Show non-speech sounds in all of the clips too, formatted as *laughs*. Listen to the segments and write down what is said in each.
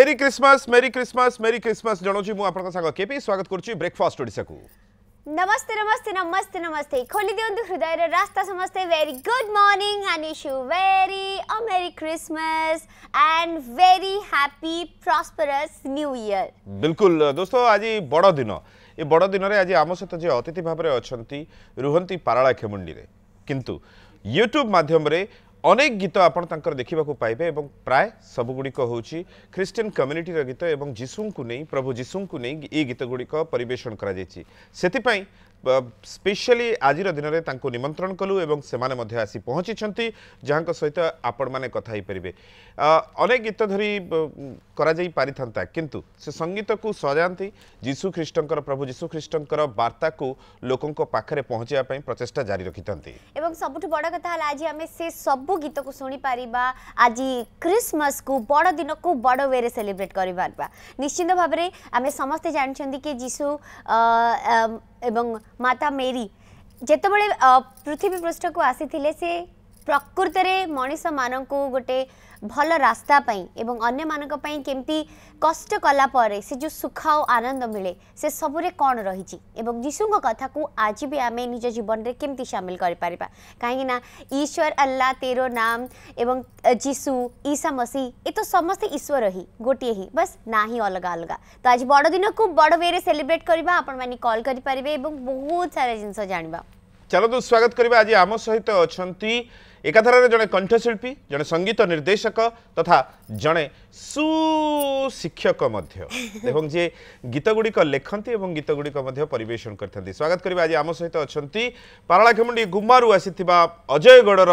Mary Christmas merry Christmas merry Christmas জনাওছি মু আপনার সাথে কেপি স্বাগত করছি ব্রেকফাস্ট ওড়িশা কু নমস্তে নমস্তে নমস্তে নমস্তে খোলি দিও হৃদয়ের রাস্তা সমস্তে very good morning and wish you very a merry Christmas and very happy prosperous new year বিলকুল দোস্ত আজ বড় দিন এ বড় দিনরে আজ আম সহ যে অতিথি ভাবে অনেক রুহতি পারাড়া খেমুন্ডি কিন্তু ইউট্যুব মাধ্যমে অনেক গীত আপনার তাঁর দেখা পাইবে এবং প্রায় সবুগুড়ি হচ্ছে খ্রিস্টিয়ান কমিউনিটির গীত এবং যীশুঙ্ প্রভু যীশুঙ্ এই গীতগুড়ি পরিবেশন করা যাই সেপাই ସ୍ପେଶିଆଲି ଆଜିର ଦିନରେ ତାଙ୍କୁ ନିମନ୍ତ୍ରଣ କଲୁ ଏବଂ ସେମାନେ ମଧ୍ୟ ଆସି ପହଞ୍ଚିଛନ୍ତି ଯାହାଙ୍କ ସହିତ ଆପଣମାନେ କଥା ହୋଇପାରିବେ ଅନେକ ଗୀତ ଧରି କରାଯାଇ ପାରିଥାନ୍ତା କିନ୍ତୁ ସେ ସଙ୍ଗୀତକୁ ସଜାନ୍ତି ଯୀଶୁଖ୍ରୀଷ୍ଟଙ୍କର ପ୍ରଭୁ ଯୀଶୁଖ୍ରୀଷ୍ଟଙ୍କର ବାର୍ତ୍ତାକୁ ଲୋକଙ୍କ ପାଖରେ ପହଞ୍ଚିବା ପାଇଁ ପ୍ରଚେଷ୍ଟା ଜାରି ରଖିଥାନ୍ତି ଏବଂ ସବୁଠୁ ବଡ଼ କଥା ହେଲା ଆଜି ଆମେ ସେ ସବୁ ଗୀତକୁ ଶୁଣିପାରିବା ଆଜି କ୍ରିସମସକୁ ବଡ଼ ଦିନକୁ ବଡ଼ ୱେରେ ସେଲିବ୍ରେଟ୍ କରିପାରିବା ନିଶ୍ଚିନ୍ତ ଭାବରେ ଆମେ ସମସ୍ତେ ଜାଣିଛନ୍ତି କି ଯୀଶୁ ଏବଂ ମାତା ମେରି ଯେତେବେଳେ ପୃଥିବୀ ପୃଷ୍ଠକୁ ଆସିଥିଲେ ସେ ପ୍ରକୃତରେ ମଣିଷମାନଙ୍କୁ ଗୋଟେ ଭଲ ରାସ୍ତା ପାଇଁ ଏବଂ ଅନ୍ୟମାନଙ୍କ ପାଇଁ କେମିତି କଷ୍ଟ କଲା ପରେ ସେ ଯେଉଁ ସୁଖ ଆଉ ଆନନ୍ଦ ମିଳେ ସେ ସବୁରେ କ'ଣ ରହିଛି ଏବଂ ଯୀଶୁଙ୍କ କଥାକୁ ଆଜି ବି ଆମେ ନିଜ ଜୀବନରେ କେମିତି ସାମିଲ କରିପାରିବା କାହିଁକିନା ଈଶ୍ୱର ଆଲ୍ଲା ତେରୋ ନାମ ଏବଂ ଯୀଶୁ ଈଶା ମସିହ ଏ ତ ସମସ୍ତେ ଈଶ୍ୱର ହିଁ ଗୋଟିଏ ହିଁ ବସ୍ ନା ହିଁ ଅଲଗା ଅଲଗା ତ ଆଜି ବଡ଼ଦିନକୁ ବଡ଼ ୱେରେ ସେଲିବ୍ରେଟ୍ କରିବା ଆପଣମାନେ କଲ୍ କରିପାରିବେ ଏବଂ ବହୁତ ସାରା ଜିନିଷ ଜାଣିବା ଚାଲନ୍ତୁ ସ୍ୱାଗତ କରିବା ଆଜି ଆମ ସହିତ ଅଛନ୍ତି एकाधारे जड़े कंठशिल्पी जड़े संगीत निर्देशक तथा जड़े सुशिक्षक गीत गुडिक लेखा गीत कर स्वागत आज आम सहित पारलाखेमुंडी गुमारु आसी अजयगढ़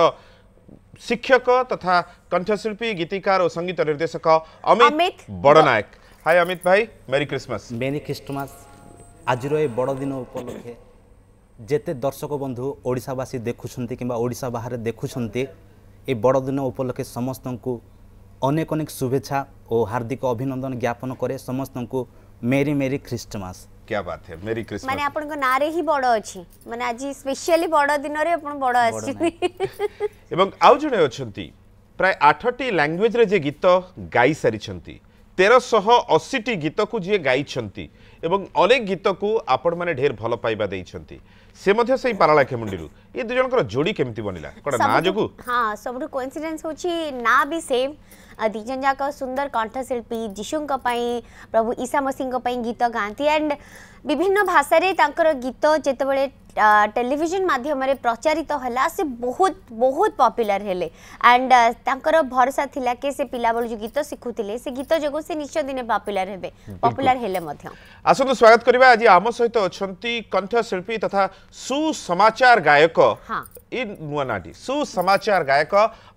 शिक्षक तथा कंठशिल्पी गीतिकार संगीत निर्देशक अमित बडनायक हाय अमित भाई मेरी क्रिसमस क्रिसमस आज बड़ दिन उपलक्षे ଯେତେ ଦର୍ଶକ ବନ୍ଧୁ ଓଡ଼ିଶାବାସୀ ଦେଖୁଛନ୍ତି କିମ୍ବା ଓଡ଼ିଶା ବାହାରେ ଦେଖୁଛନ୍ତି ଏ ବଡ଼ଦିନ ଉପଲକ୍ଷେ ସମସ୍ତଙ୍କୁ ଅନେକ ଅନେକ ଶୁଭେଚ୍ଛା ଓ ହାର୍ଦ୍ଦିକ ଅଭିନନ୍ଦନ ଜ୍ଞାପନ କରେ ସମସ୍ତଙ୍କୁ ମେରି ମେରି ଖ୍ରୀଷ୍ଟମାସ क्या बात है मेरी क्रिसमस माने आपन को नारे ही बड़ अछि माने आज स्पेशली बड़ दिन रे आपन बड़ आछि एवं आउ जने अछंती ପ୍ରାୟ ଆଠଟି ଲାଙ୍ଗୁଏଜ୍ରେ ଯିଏ ଗୀତ ଗାଇ ସାରିଛନ୍ତି ତେରଶହ ଅଶୀଟି ଗୀତକୁ ଯିଏ ଗାଇଛନ୍ତି ଏବଂ ଅନେକ ଗୀତକୁ ଆପଣମାନେ ଢେର ଭଲ ପାଇବା ଦେଇଛନ୍ତି से मध्य से ये दु जोडी केमती बनिला ना जको हां सबरु कोइंसिडेंस होची भी सेम दिजन जाक सुंदर कंठशिल्पी जीशुं प्रभु ईसा मसीह गीत गाती एंड विभिन्न भाषा गीत जिते बड़े टेलीजन मध्यम प्रचारित होला से बहुत बहुत पॉपुलर हेले एंड तर भरोसा था कि पिला बल जो गीत शिखुते गीत जो से निश्चय दिन पपुलर हे पपुलर हेले आसतु स्वागत करवा आज आम सहित अच्छा कंठशिल्पी तथा সুসমাচার গায়ক ଇ ନୂଆ ନାଁଟି ସୁସମାଚାର ଗାୟକ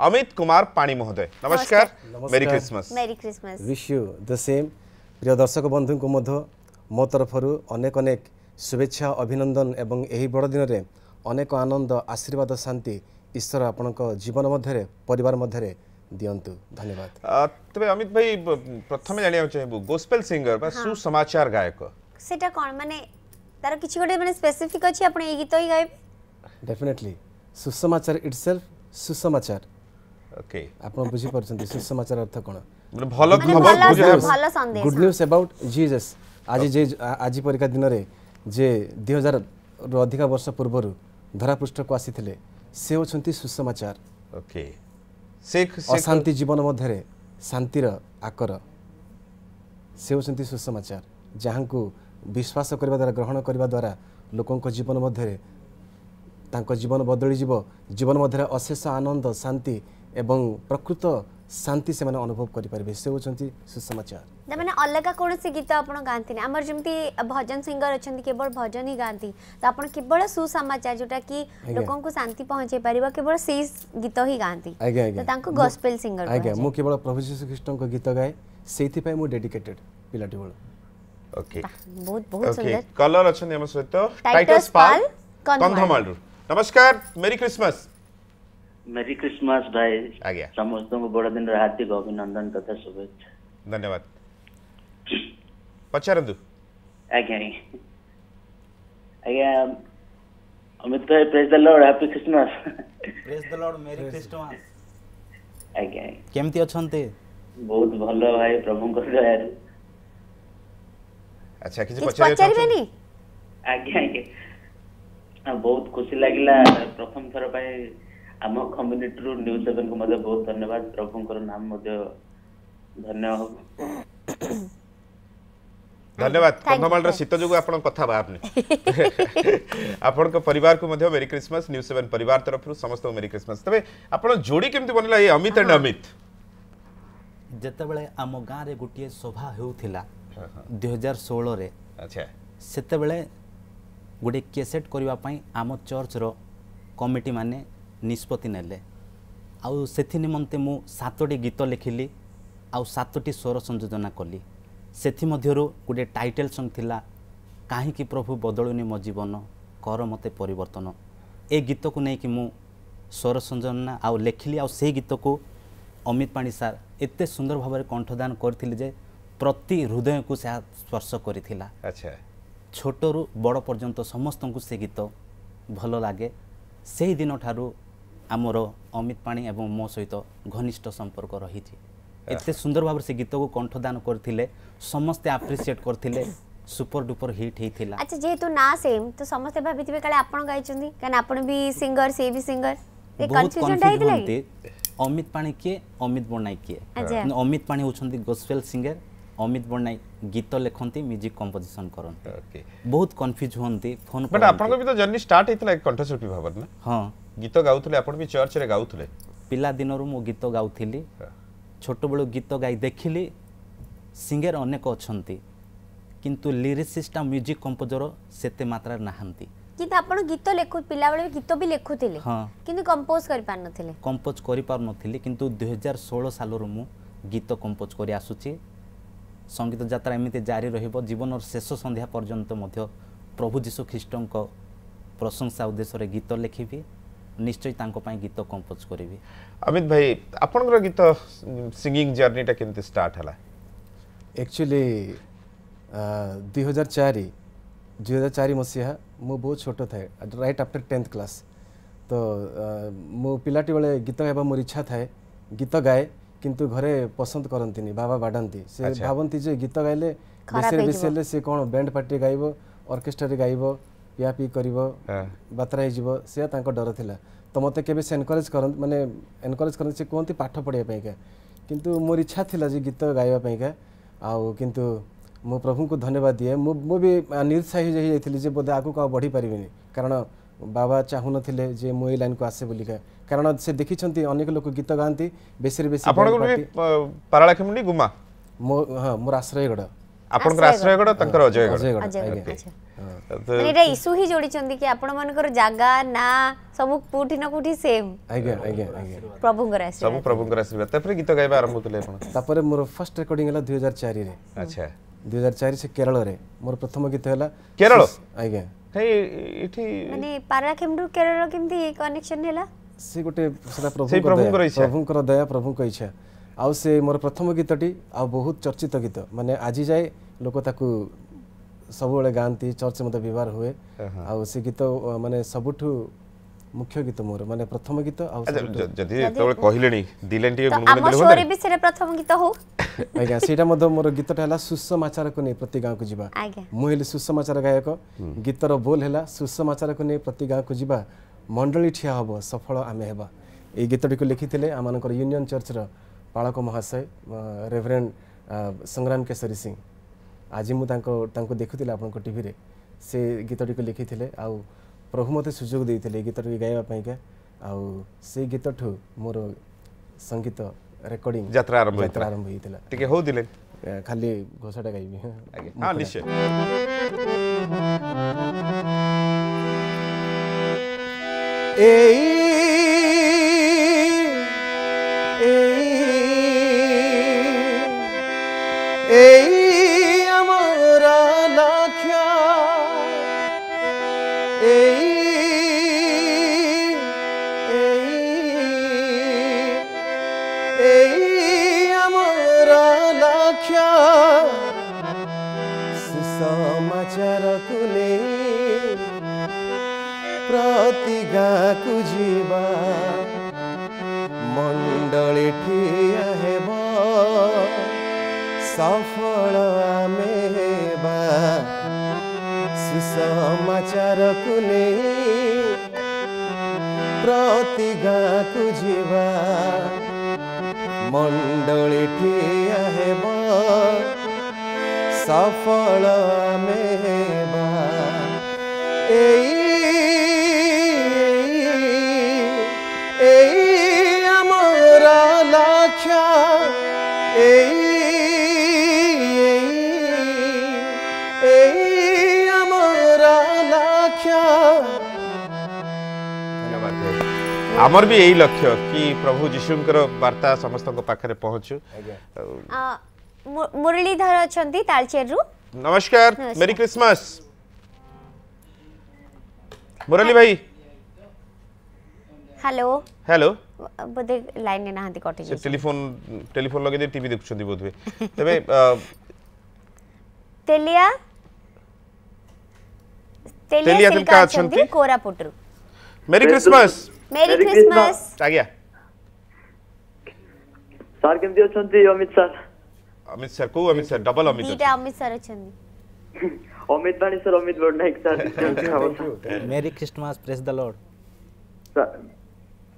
ଅମିତ କୁମାର ପାଣି ମହୋଦୟ ନମସ୍କାର merry Christmas merry Christmas wish you the same ପ୍ରିୟ ଦର୍ଶକ ବନ୍ଧୁଙ୍କୁ ମଧ୍ୟ ମୋ ତରଫରୁ ଅନେକ ଅନେକ ଶୁଭେଚ୍ଛା ଅଭିନନ୍ଦନ ଏବଂ ଏହି ବଡ଼ଦିନରେ ଅନେକ ଆନନ୍ଦ ଆଶୀର୍ବାଦ ଶାନ୍ତି ଈଶ୍ୱର ଆପଣଙ୍କ ଜୀବନ ମଧ୍ୟରେ ପରିବାର ମଧ୍ୟରେ ଦିଅନ୍ତୁ ଧନ୍ୟବାଦ ତେବେ ଅମିତ ଭାଇ ପ୍ରଥମେ ଜାଣିବାକୁ ଚାହିଁବୁ ଗୋସ୍ପେଲ ସିଙ୍ଗର ବା ସୁସମାଚାର ଗାୟକ ସେଟା କ'ଣ ମାନେ ତାର କିଛି ଗୋଟେ ମାନେ ସ୍ପେସିଫିକ୍ ଅଛି ଆପଣ ଏଇ ଗୀତ ହି ଗାଇବେ ଡେଫିନେଟଲି ସୁସମାଚାର ଇଟସେଲ୍ଫ ସୁସମାଚାର ଓକେ ଆପଣ ବୁଝି ପାରୁଛନ୍ତି ସୁସମାଚାର ଅର୍ଥ କ'ଣ ଭଲ ଖବର ଭଲ ସନ୍ଦେଶ ଗୁଡ୍ ନ୍ୟୁଜ୍ ଅବାଉଟ୍ ଜିଜସ୍ ଆଜି oh. ଯେ ଆଜି ପରୀକ୍ଷା ଦିନରେ ଯେ ଦୁଇ ହଜାରରୁ ଅଧିକ ବର୍ଷ ପୂର୍ବରୁ ଧରାପୃଷ୍ଠକୁ ଆସିଥିଲେ ସେ ହେଉଛନ୍ତି ସୁସମାଚାର ଓକେ ସେ ଅଶାନ୍ତି ଜୀବନ ମଧ୍ୟରେ ଶାନ୍ତିର ଆକର ସେ ହେଉଛନ୍ତି ସୁସମାଚାର ଯାହାଙ୍କୁ ବିଶ୍ୱାସ କରିବା ଦ୍ୱାରା ଗ୍ରହଣ କରିବା ଦ୍ୱାରା ଲୋକଙ୍କ ଜୀବନ ମଧ୍ୟରେ ତାଙ୍କ ଜୀବନ ବଦଳିଯିବ ଜୀବନ ମଧ୍ୟରେ ଅଶେଷ ଆନନ୍ଦ ଶାନ୍ତି ଏବଂ ପ୍ରକୃତ ଶାନ୍ତି ସେମାନେ ଅନୁଭବ କରିପାରିବେ ସେ ହେଉଛନ୍ତି ସୁସମାଚାର ତାମାନେ ଅଲଗା କୌଣସି ଗୀତ ଆପଣ ଗାଆନ୍ତିନି ଆମର ଯେମିତି ଭଜନ ସିଙ୍ଗର ଅଛନ୍ତି କେବଳ ଭଜନ ହିଁ ଗାଆନ୍ତି ତ ଆପଣ କେବଳ ସୁସମାଚାର ଯେଉଁଟାକି ଲୋକଙ୍କୁ ଶାନ୍ତି ପହଞ୍ଚାଇ ପାରିବ କେବଳ ସେଇ ଗୀତ ହିଁ ଗାଆନ୍ତି ତ ତାଙ୍କୁ ଗସ୍ପେଲ ସିଙ୍ଗର ଆଜ୍ଞା ମୁଁ କେବଳ ପ୍ରଭୁ ଯୀଶୁ ଖ୍ରୀଷ୍ଟଙ୍କ ଗୀତ ଗାଏ ସେଇଥିପାଇଁ ମୁଁ ଡେଡିକେଟେଡ୍ ପିଲାଟି ବେଳୁ ओके ah, बहुत बहुत सुंदर कलर अछन हम सहित टाइटस पाल कंधमाल नमस्कार मेरी क्रिसमस मेरी क्रिसमस भाई आज्ञा समस्त को बड़ दिन हार्दिक अभिनंदन तथा शुभेच्छा धन्यवाद पचारंतु आज्ञा आज्ञा अमित भाई praise the lord happy Christmas praise the lord merry Christmas आज्ञा केमति अछन्ते बहुत भलो भाई प्रभु को दयारु अच्छा किसी पचारी *laughs* हाँ, बहुत खुशी लगला प्रथम थर पाए आम कम्युनिटी रु न्यूज सेवेन को मतलब बहुत धन्यवाद प्रभु नाम मध्य *coughs* धन्यवाद धन्यवाद कंधमाल शीत जो आप कथ बाहर परिवार को मेरी क्रिसमस न्यूज सेवेन परिवार तरफ समस्त मेरी क्रिसमस तबे आप जोड़ी केमती बनला ये अमित एंड हाँ। अमित जिते आम गाँव में गोटे सभा ଦୁଇହଜାର ହଜାର ଷୋହଳରେ ସେତେବେଳେ ଗୋଟିଏ କ୍ୟାସେଟ୍ କରିବା ପାଇଁ ଆମ ଚର୍ଚ୍ଚର କମିଟିମାନେ ନିଷ୍ପତ୍ତି ନେଲେ ଆଉ ସେଥି ନିମନ୍ତେ ମୁଁ ସାତଟି ଗୀତ ଲେଖିଲି ଆଉ ସାତଟି ସ୍ୱର ସଂଯୋଜନା କଲି ସେଥିମଧ୍ୟରୁ ଗୋଟିଏ ଟାଇଟେଲ୍ ସଙ୍ଗ୍ ଥିଲା କାହିଁକି ପ୍ରଭୁ ବଦଳୁନି ମୋ ଜୀବନ କର ମୋତେ ପରିବର୍ତ୍ତନ ଏ ଗୀତକୁ ନେଇକି ମୁଁ ସ୍ୱର ସଂଯୋଜନା ଆଉ ଲେଖିଲି ଆଉ ସେହି ଗୀତକୁ ଅମିତ ପାଣି ସାର୍ ଏତେ ସୁନ୍ଦର ଭାବରେ କଣ୍ଠଦାନ କରିଥିଲି ଯେ প্রতি হৃদয়কু সে স্পর্শ করেছিল আচ্ছা ছোটরু বড় পর্যন্ত সমস্ত সে গীত ভালো লাগে সেই দিন ঠারু আমার অমিত পাণি এবং মো সহিত ঘনিষ্ঠ সম্পর্ক রয়েছে এতে সুন্দর ভাবে সে গীতকু কণ্ঠদান করে সমস্তে আপ্রিসিয়েট করে সুপর ডুপর হিট হয়েছিল আচ্ছা যেহেতু না সেম তো সমস্তে ভাবিথিবে কালে আপন গাইছেন কারণ আপন বি সিঙ্গর সে বি সিঙ্গর এ কনফিউশন হইছিল অমিত পাণি কে অমিত বনাই কে অমিত পাণি হচ্ছেন গসপেল সিঙ্গার অমিত বর্ণাই গীত লেখন্তি মিউজিক কম্পোজিশন করন্তি বহুত কনফিউজ হন্তি ফোন বাট আপনার বি তো জার্নি স্টার্ট হইতলা কণ্ঠশিল্পী ভাবত না হ্যাঁ গীত গাউতলে আপন বি চার্চ রে গাউতলে পিলা দিনরু মু গীত গাউতিলি ছোট বড় গীত গাই দেখিলি সিঙ্গার অনেক অছন্তি কিন্তু লিরিসিস্ট লিরিসিস্টা মিউজিক কম্পোজর সেতে মাত্রার নাহান্তি কিন্তু আপন গীত লেখু পিলা বেলে গীত বি হ্যাঁ কিন্তু কম্পোজ করি পার নথিলে কম্পোজ করি পার নথিলি কিন্তু 2016 সালরু মু গীত কম্পোজ করি আসুচি ସଙ୍ଗୀତ ଯାତ୍ରା ଏମିତି ଜାରି ରହିବ ଜୀବନର ଶେଷ ସନ୍ଧ୍ୟା ପର୍ଯ୍ୟନ୍ତ ମଧ୍ୟ ପ୍ରଭୁ ଯୀଶୁ ଖ୍ରୀଷ୍ଟଙ୍କ ପ୍ରଶଂସା ଉଦ୍ଦେଶ୍ୟରେ ଗୀତ ଲେଖିବି ନିଶ୍ଚୟ ତାଙ୍କ ପାଇଁ ଗୀତ କମ୍ପୋଜ୍ କରିବି ଅମିତ ଭାଇ ଆପଣଙ୍କର ଗୀତ ସିଙ୍ଗିଂ ଜର୍ଣ୍ଣିଟା କେମିତି ଷ୍ଟାର୍ଟ ହେଲା ଆକ୍ଚୁଆଲି ଦୁଇ ହଜାର ଚାରି ଦୁଇ ହଜାର ଚାରି ମସିହା ମୁଁ ବହୁତ ଛୋଟ ଥାଏ ରାଇଟ୍ ଆଫ୍ଟର ଟେନ୍ଥ କ୍ଲାସ୍ ତ ମୁଁ ପିଲାଟି ବେଳେ ଗୀତ ଗାଇବା ମୋର ଇଚ୍ଛା ଥାଏ ଗୀତ ଗାଏ କିନ୍ତୁ ଘରେ ପସନ୍ଦ କରନ୍ତିନି ବାବା ବାଡ଼ାନ୍ତି ସେ ଭାବନ୍ତି ଯେ ଗୀତ ଗାଇଲେ ବେଶୀରେ ବେଶୀ ହେଲେ ସେ କ'ଣ ବ୍ୟାଣ୍ଡ ପାର୍ଟିରେ ଗାଇବ ଅର୍କେଷ୍ଟ୍ରାରେ ଗାଇବ ପିଆ ପିଇ କରିବ ବାତ୍ରା ହେଇଯିବ ସେ ତାଙ୍କ ଡର ଥିଲା ତ ମୋତେ କେବେ ସେ ଏନକରେଜ୍ କରନ୍ତି ମାନେ ଏନକରେଜ୍ କରନ୍ତି ସେ କୁହନ୍ତି ପାଠ ପଢ଼ିବା ପାଇଁକା କିନ୍ତୁ ମୋର ଇଚ୍ଛା ଥିଲା ଯେ ଗୀତ ଗାଇବା ପାଇଁକା ଆଉ କିନ୍ତୁ ମୁଁ ପ୍ରଭୁଙ୍କୁ ଧନ୍ୟବାଦ ଦିଏ ମୁଁ ମୁଁ ବି ନିରୁତ୍ସାହୀ ହେଇଯାଇଥିଲି ଯେ ବୋଧେ ଆଗକୁ ଆଉ ବଢ଼ିପାରିବିନି କାରଣ ବାବା ଚାହୁଁନଥିଲେ ଯେ ମୁଁ ଏଇ ଲାଇନ୍କୁ ଆସେ ବୋଲିକା କାରଣ ସେ ଦେଖିଛନ୍ତି ଅନେକ ଲୋକ ଗୀତ ଗାଆନ୍ତି ବେଶୀରେ ବେଶୀ ପାରାଳାଖେମୁଣ୍ଡି ଗୁମା ମୋ ହଁ ମୋର ଆଶ୍ରୟଗଡ଼ ଆପଣଙ୍କର ଆଶ୍ରୟଗଡ଼ ତାଙ୍କର ଅଜୟଗଡ଼ ଏଇଟା ଇସୁ ହିଁ ଯୋଡ଼ିଛନ୍ତି କି ଆପଣମାନଙ୍କର ଜାଗା ନା ସବୁ କୋଉଠି ନା କୋଉଠି ସେମ୍ ଆଜ୍ଞା ଆଜ୍ଞା ଆଜ୍ଞା ପ୍ରଭୁଙ୍କର ଆଶୀର୍ବାଦ ସବୁ ପ୍ରଭୁଙ୍କର ଆଶୀର୍ବାଦ ତାପରେ ଗୀତ ଗାଇବା ଆରମ୍ଭ କଲେ ଆପଣ ତାପରେ ମୋର ଫାର୍ଷ୍ଟ ରେକର୍ଡିଂ ହେଲା 2004 ରେ ଆଚ୍ଛା 2004 ସେ କେରଳରେ ମୋର ପ୍ରଥମ ଗୀତ ହେଲା କେରଳ ଆଜ୍ଞା ଏଠି ମାନେ ପାରାଖେମରୁ କେରଳ କେମିତି କନେକ୍ସନ ହେଲା সে গোটে সেটা প্রভুঙ্কর প্রভুঙ্কর দয়া প্রভুঙ্ক ইচ্ছা আউ সে মোর প্রথম গীতটি আউ বহুত চর্চিত গীত মানে আজি যায় লোক তাকু ସବୁବେଳେ ଗାଆନ୍ତି ଚର୍ଚ୍ଚ ମଧ୍ୟ ବ୍ୟବହାର ହୁଏ ଆଉ ସେ ଗୀତ ମାନେ ସବୁଠୁ ମୁଖ୍ୟ ଗୀତ ମୋର ମାନେ ପ୍ରଥମ ଗୀତ ଆଉ ଯଦି ଯେତେବେଳେ କହିଲେଣି ଦିଲେଣି ଟିକେ ଗୁଣଗୁଣ ଦେଲେ ହୁଅନ୍ତା ବି ସେଟା ପ୍ରଥମ ଗୀତ ହଉ ଆଜ୍ଞା ସେଇଟା ମଧ୍ୟ ମୋର ଗୀତଟା ହେଲା ସୁସମାଚାରକୁ ନେଇ ପ୍ରତି ଗାଁକୁ ଯିବା ମୁଁ ହେଲି ସୁସମାଚାର ଗାୟକ ଗୀତର ବୋଲ ହେଲା ସୁସମାଚାରକୁ ନେଇ ପ୍ରତି ଗାଁକୁ ଯିବା ମଣ୍ଡଳୀ ଠିଆ ହେବ ସଫଳ ଆମେ ହେବା ଏଇ ଗୀତଟିକୁ ଲେଖିଥିଲେ ଆମମାନଙ୍କର ୟୁନିଅନ୍ ଚର୍ଚ୍ଚର ପାଳକ ମହାଶୟ ରେଭରେଣ୍ଡ ସଂଗ୍ରାମ କେଶରୀ ସିଂ ଆଜି ମୁଁ ତାଙ୍କ ତାଙ୍କୁ ଦେଖୁଥିଲି ଆପଣଙ୍କ ଟିଭିରେ ସେ ଗୀତଟିକୁ ଲେଖିଥିଲେ ଆଉ ପ୍ରଭୁ ମୋତେ ସୁଯୋଗ ଦେଇଥିଲେ ଏ ଗୀତଟିକୁ ଗାଇବା ପାଇଁକା ଆଉ ସେଇ ଗୀତଠୁ ମୋର ସଙ୍ଗୀତ ରେକର୍ଡିଂ ଯାତ୍ରା ଆରମ୍ଭ ଯାତ୍ରା ଆରମ୍ଭ ହେଇଥିଲା ଟିକେ ହଉଥିଲେ খালি ঘোষাটা গাইবি হ্যাঁ নিশ্চয় Ei, ଗାଁରକୁ ନେଇ ପ୍ରତି ଗାଁକୁ ଯିବା ମଣ୍ଡଳୀ ଠିଆ ହେବ ସଫଳ ଆମେ ଆମର ବି ଏଇ ଲକ୍ଷ୍ୟ କି ପ୍ରଭୁ ଯୀଶୁଙ୍କର ବାର୍ତ୍ତା ସମସ୍ତଙ୍କ ପାଖରେ ପହଞ୍ଚୁ ମୁରଲୀଧର ଅଛନ୍ତି ତାଳଚେରରୁ ନମସ୍କାର ମେରି କ୍ରିସମସ୍ ମୁରଲୀ ଭାଇ হ্যালো হ্যালো বোধে লাইনে না হাতে কটে গেছে টেলিফোন টেলিফোন লগে টিভি দেখছন্তি বোধহয় তবে তেলিয়া তেলিয়া তেলিয়া কোরাপুটরু মেরি ক্রিসমাস मेरी क्रिसमस आ गया ସାର୍ କେମିତି ଅଛନ୍ତି ଅମିତ ସାର୍ ଅମିତ ସାର୍ କୋଉ ଅମିତ ସାର୍ ଡବଲ ଅମିତ ଦିଟା ଅମିତ ସାର୍ ଅଛନ୍ତି Amit Bani sir Amit Badanayak sir merry Christmas praise the lord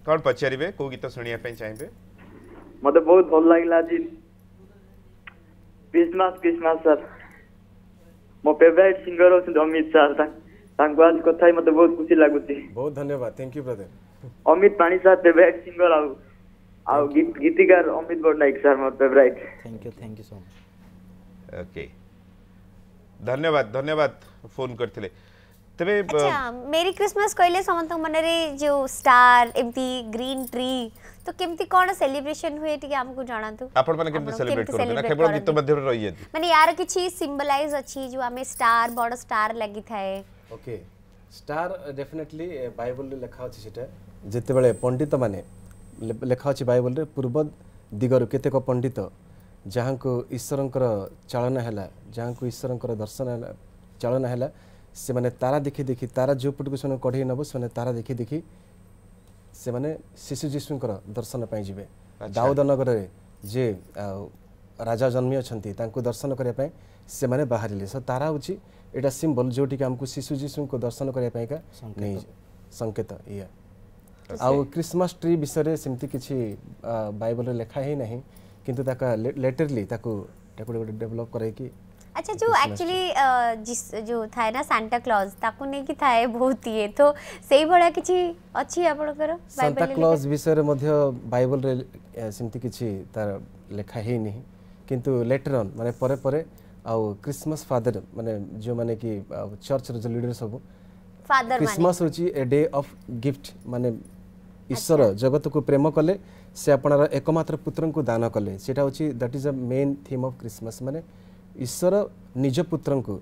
କ'ଣ ପଚାରିବେ କୋଉ ଗୀତ ଶୁଣିବା ପାଇଁ ଚାହିଁବେ ମୋତେ ବହୁତ ଭଲ ଲାଗିଲା ଆଜି କ୍ରିସମାସ କ୍ରିସମାସ ସାର୍ ମୋ ଫେଭରାଇଟ୍ ସିଙ୍ଗର ଅଛନ୍ତି ଅମିତ ସାର୍ ତାଙ୍କୁ ଆଜି କଥା ହେଇ ମୋତେ ବହୁତ ଖୁସି ଲାଗୁଛି ବହୁତ ଧନ୍ୟବାଦ ଥ୍ୟାଙ୍କ ୟୁ ବ୍ରଦର अमित पानी सर फेभरेट सिङ्गर आउ आउ गीत गीतिकार अमित बडनाइक सर म favourite thank you thank you so much okay धन्यवाद धन्यवाद फोन करथिले ତେବେ ମେରି କ୍ରିସମସ୍ କହିଲେ ସମସ୍ତଙ୍କ ମନରେ ଯେଉଁ ଷ୍ଟାର ଏମିତି ଗ୍ରୀନ ଟ୍ରି ତ କେମିତି କ'ଣ ସେଲିବ୍ରେସନ ହୁଏ ଟିକେ ଆମକୁ ଜଣାନ୍ତୁ ଆପଣ ମାନେ କେମିତି ସେଲିବ୍ରେଟ କରନ୍ତି ନା କେବଳ ଗୀତ ମାଧ୍ୟମରେ ରହିଯାନ୍ତି ମାନେ ୟାର କିଛି ସିମ୍ବଲାଇଜ ଅଛି ଯେଉଁ ଆମେ ଷ୍ଟାର ବଡ଼ ଷ୍ଟାର ଲାଗିଥାଏ ଓକେ ଷ୍ଟାର ଡେଫିନେଟଲି ବାଇବଲରେ ଲେଖା ଅଛି ସେଟା जितेबले पंडित मान लेखा अच्छे बैबल पूर्व दिगर केतेक पंडित जहाँ को ईश्वर चालना है जहाँ को ईश्वर दर्शन चाला है से मैंने तारा देखी देखी तारा जो पट को कढ़ई नब से तारा देखी देखी से मैंने शिशु जीशुं दर्शन पाई जी अच्छा। दाऊद नगर में जे राजा जन्मी अच्छा दर्शन करने से मैंने बाहर ले तारा हूँ यहाँ सिंबल जोटी आमको शिशु जीशु को दर्शन करने संकेत ई ଆଉ କ୍ରିସମାସ୍ ଟ୍ରି ବିଷୟରେ ସେମିତି କିଛି ବାଇବଲରେ ଲେଖା ହିଁ ନାହିଁ କିନ୍ତୁ ତାକୁ ଲେଟରଲି ତାକୁ ତାକୁ ଗୋଟେ ଡେଭଲପ୍ କରାଇକି अच्छा जो एक्चुअली जिस जो थाए ना सांता क्लॉज ताकू नहीं कि थाए बहुत ये तो सेही बड़ा किछि अछि आपनकर सांता क्लॉज विषय रे मध्य बाइबल रे सिमति किछि तार लेखा हे नहीं किंतु लेटर ऑन माने परे परे आ क्रिसमस फादर माने जो माने कि चर्च रे जो लीडर सब फादर क्रिसमस होची ए डे ऑफ गिफ्ट माने अच्छा। ईश्वर जगत को प्रेम कले से आपणार एकमात्र पुत्र को दान कले सेटा होची that is a main theme of Christmas माने ईश्वर निज पुत्र को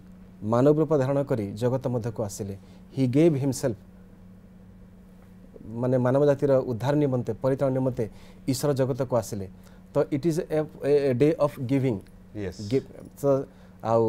मानव रूप धारण कर जगत मध्य को आसिले हि गेव हिमसेल्फ माने मानव जातिर उद्धार निमन्ते परित्राण निमन्ते ईश्वर जगत को आसिले तो it is a day of giving yes give so आउ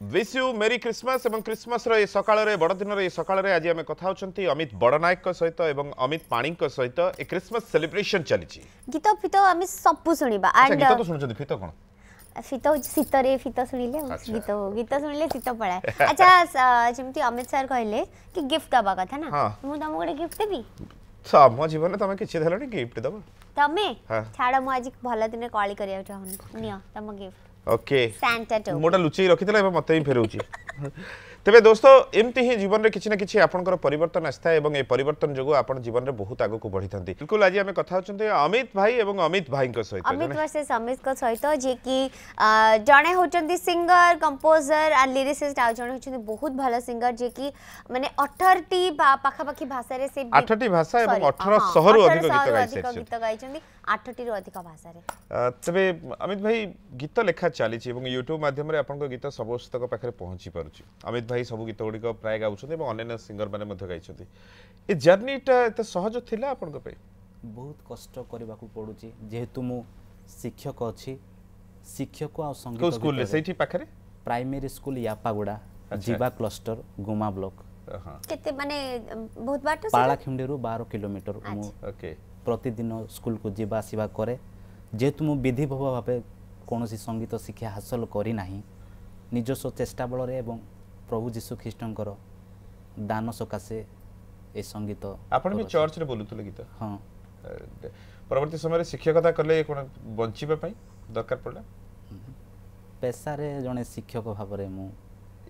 ୱିସ୍ ୟୁ ମେରି କ୍ରିସମସ୍ ଏବଂ କ୍ରିସମସ୍ର ଏ ସକାଳରେ ବଡ଼ଦିନର ଏ ସକାଳରେ ଆଜି ଆମେ କଥା ହେଉଛନ୍ତି ଅମିତ ବଡ଼ନାୟକଙ୍କ ସହିତ ଏବଂ ଅମିତ ପାଣିଙ୍କ ସହିତ ଏ କ୍ରିସମସ୍ ସେଲିବ୍ରେସନ୍ ଚାଲିଛି ଗୀତ ଫିତ ଆମେ ସବୁ ଶୁଣିବା ଗୀତ ତ ଶୁଣୁଛନ୍ତି ଫିତ କ'ଣ ফিত শীতরে ফিত শুনিলে গীত গীত শুনিলে শীত পড়ায় আচ্ছা যেমতি অমিত স্যার কহিলে কি গিফট দবা কথা না মু তোমাকে গোটে গিফট দেবি সাম জীবনে তুমি কিছু দেলনি গিফট দবা তুমি ছাড় মু আজি ভালো দিনে কলি করিয়া চাহুনি নিও তম গিফট ओके मोटा लुचि रखी मत ही फेरऊँगी ତେବେ ଦୋସ୍ତ ଏମିତି ହିଁ ଜୀବନରେ କିଛି ନା କିଛି ଆପଣଙ୍କର ପରିବର୍ତ୍ତନ ଆସିଥାଏ ଏବଂ ଏ ପରିବର୍ତ୍ତନ ଯୋଗୁଁ ଆପଣ ଜୀବନରେ ବହୁତ ଆଗକୁ ବଢ଼ିଥାନ୍ତି ବିଲକୁଲ ଆଜି ଆମେ କଥା ହେଉଛନ୍ତି ଅମିତ ଭାଇ ଏବଂ ଅମିତ ଭାଇଙ୍କ ସହିତ ଅମିତ ଭର୍ସେସ ଅମିତଙ୍କ ସହିତ ଯିଏକି ଜଣେ ହେଉଛନ୍ତି ସିଙ୍ଗର କମ୍ପୋଜର ଆଣ୍ଡ ଲିରିସିଷ୍ଟ ଆଉ ଜଣେ ହେଉଛନ୍ତି ବହୁତ ଭଲ ସିଙ୍ଗର ଯିଏକି ମାନେ ଅଠରଟି ପାଖାପାଖି ଭାଷାରେ ସେ ଆଠଟି ଭାଷା ଏବଂ ଅଠର ଶହରୁ ଅଧିକ ଗୀତ ଗାଇଛନ୍ତି ଆଠଟିରୁ ଅଧିକ ଭାଷାରେ ତେବେ ଅମିତ ଭାଇ ଗୀତ ଲେଖା ଚାଲିଛି ଏବଂ ୟୁଟ୍ୟୁବ ମାଧ୍ୟମରେ ଆପଣଙ୍କ ଗୀତ ସମସ୍ତଙ୍କ ପାଖରେ ପହଞ୍ଚି ପାରୁଛି ଅମିତ ଭାଇ ସବୁ ଗୀତ ଗୁଡ଼ିକ ପ୍ରାୟ ଗାଉଛନ୍ତି ଏବଂ ଅନ୍ୟାନ୍ୟ ସିଙ୍ଗରମାନେ ମଧ୍ୟ ଗାଇଛନ୍ତି ଏ ଜର୍ଣ୍ଣିଟା ଏତେ ସହଜ ଥିଲା ଆପଣଙ୍କ ପାଇଁ ବହୁତ କଷ୍ଟ କରିବାକୁ ପଡ଼ୁଛି ଯେହେତୁ ମୁଁ ଶିକ୍ଷକ ଅଛି ଶିକ୍ଷକ ଆଉ ସଙ୍ଗୀତ ସ୍କୁଲରେ ସେଇଠି ପାଖରେ ପ୍ରାଇମେରୀ ସ୍କୁଲ ୟାପାଗୁଡ଼ା ଜିବା କ୍ଲଷ୍ଟର ଗୁମା ବ୍ଲକ କେତେ ମାନେ ବହୁତ ବାଟ ପାଳାଖିଣ୍ଡିରୁ ବାର କିଲୋମିଟର ମୁଁ ପ୍ରତିଦିନ ସ୍କୁଲକୁ ଯିବା ଆସିବା କରେ ଯେହେତୁ ମୁଁ ବିଧିବହ ଭାବେ କୌଣସି ସଙ୍ଗୀତ ଶିକ୍ଷା ହାସଲ କରିନାହିଁ ନିଜସ୍ୱ ଚେଷ୍ଟା ବଳରେ ଏବଂ প্রভু যীশু খ্রিস্টঙ্কর দান সকাশে এই সঙ্গীত আপনার বি চর্চরে বলুলে গীত হ্যাঁ পরবর্তী সময়ে শিক্ষকতা কলে কোন বঞ্চিবা পাই দরকার পড়লা পেশারে জনে শিক্ষক ভাবরে মু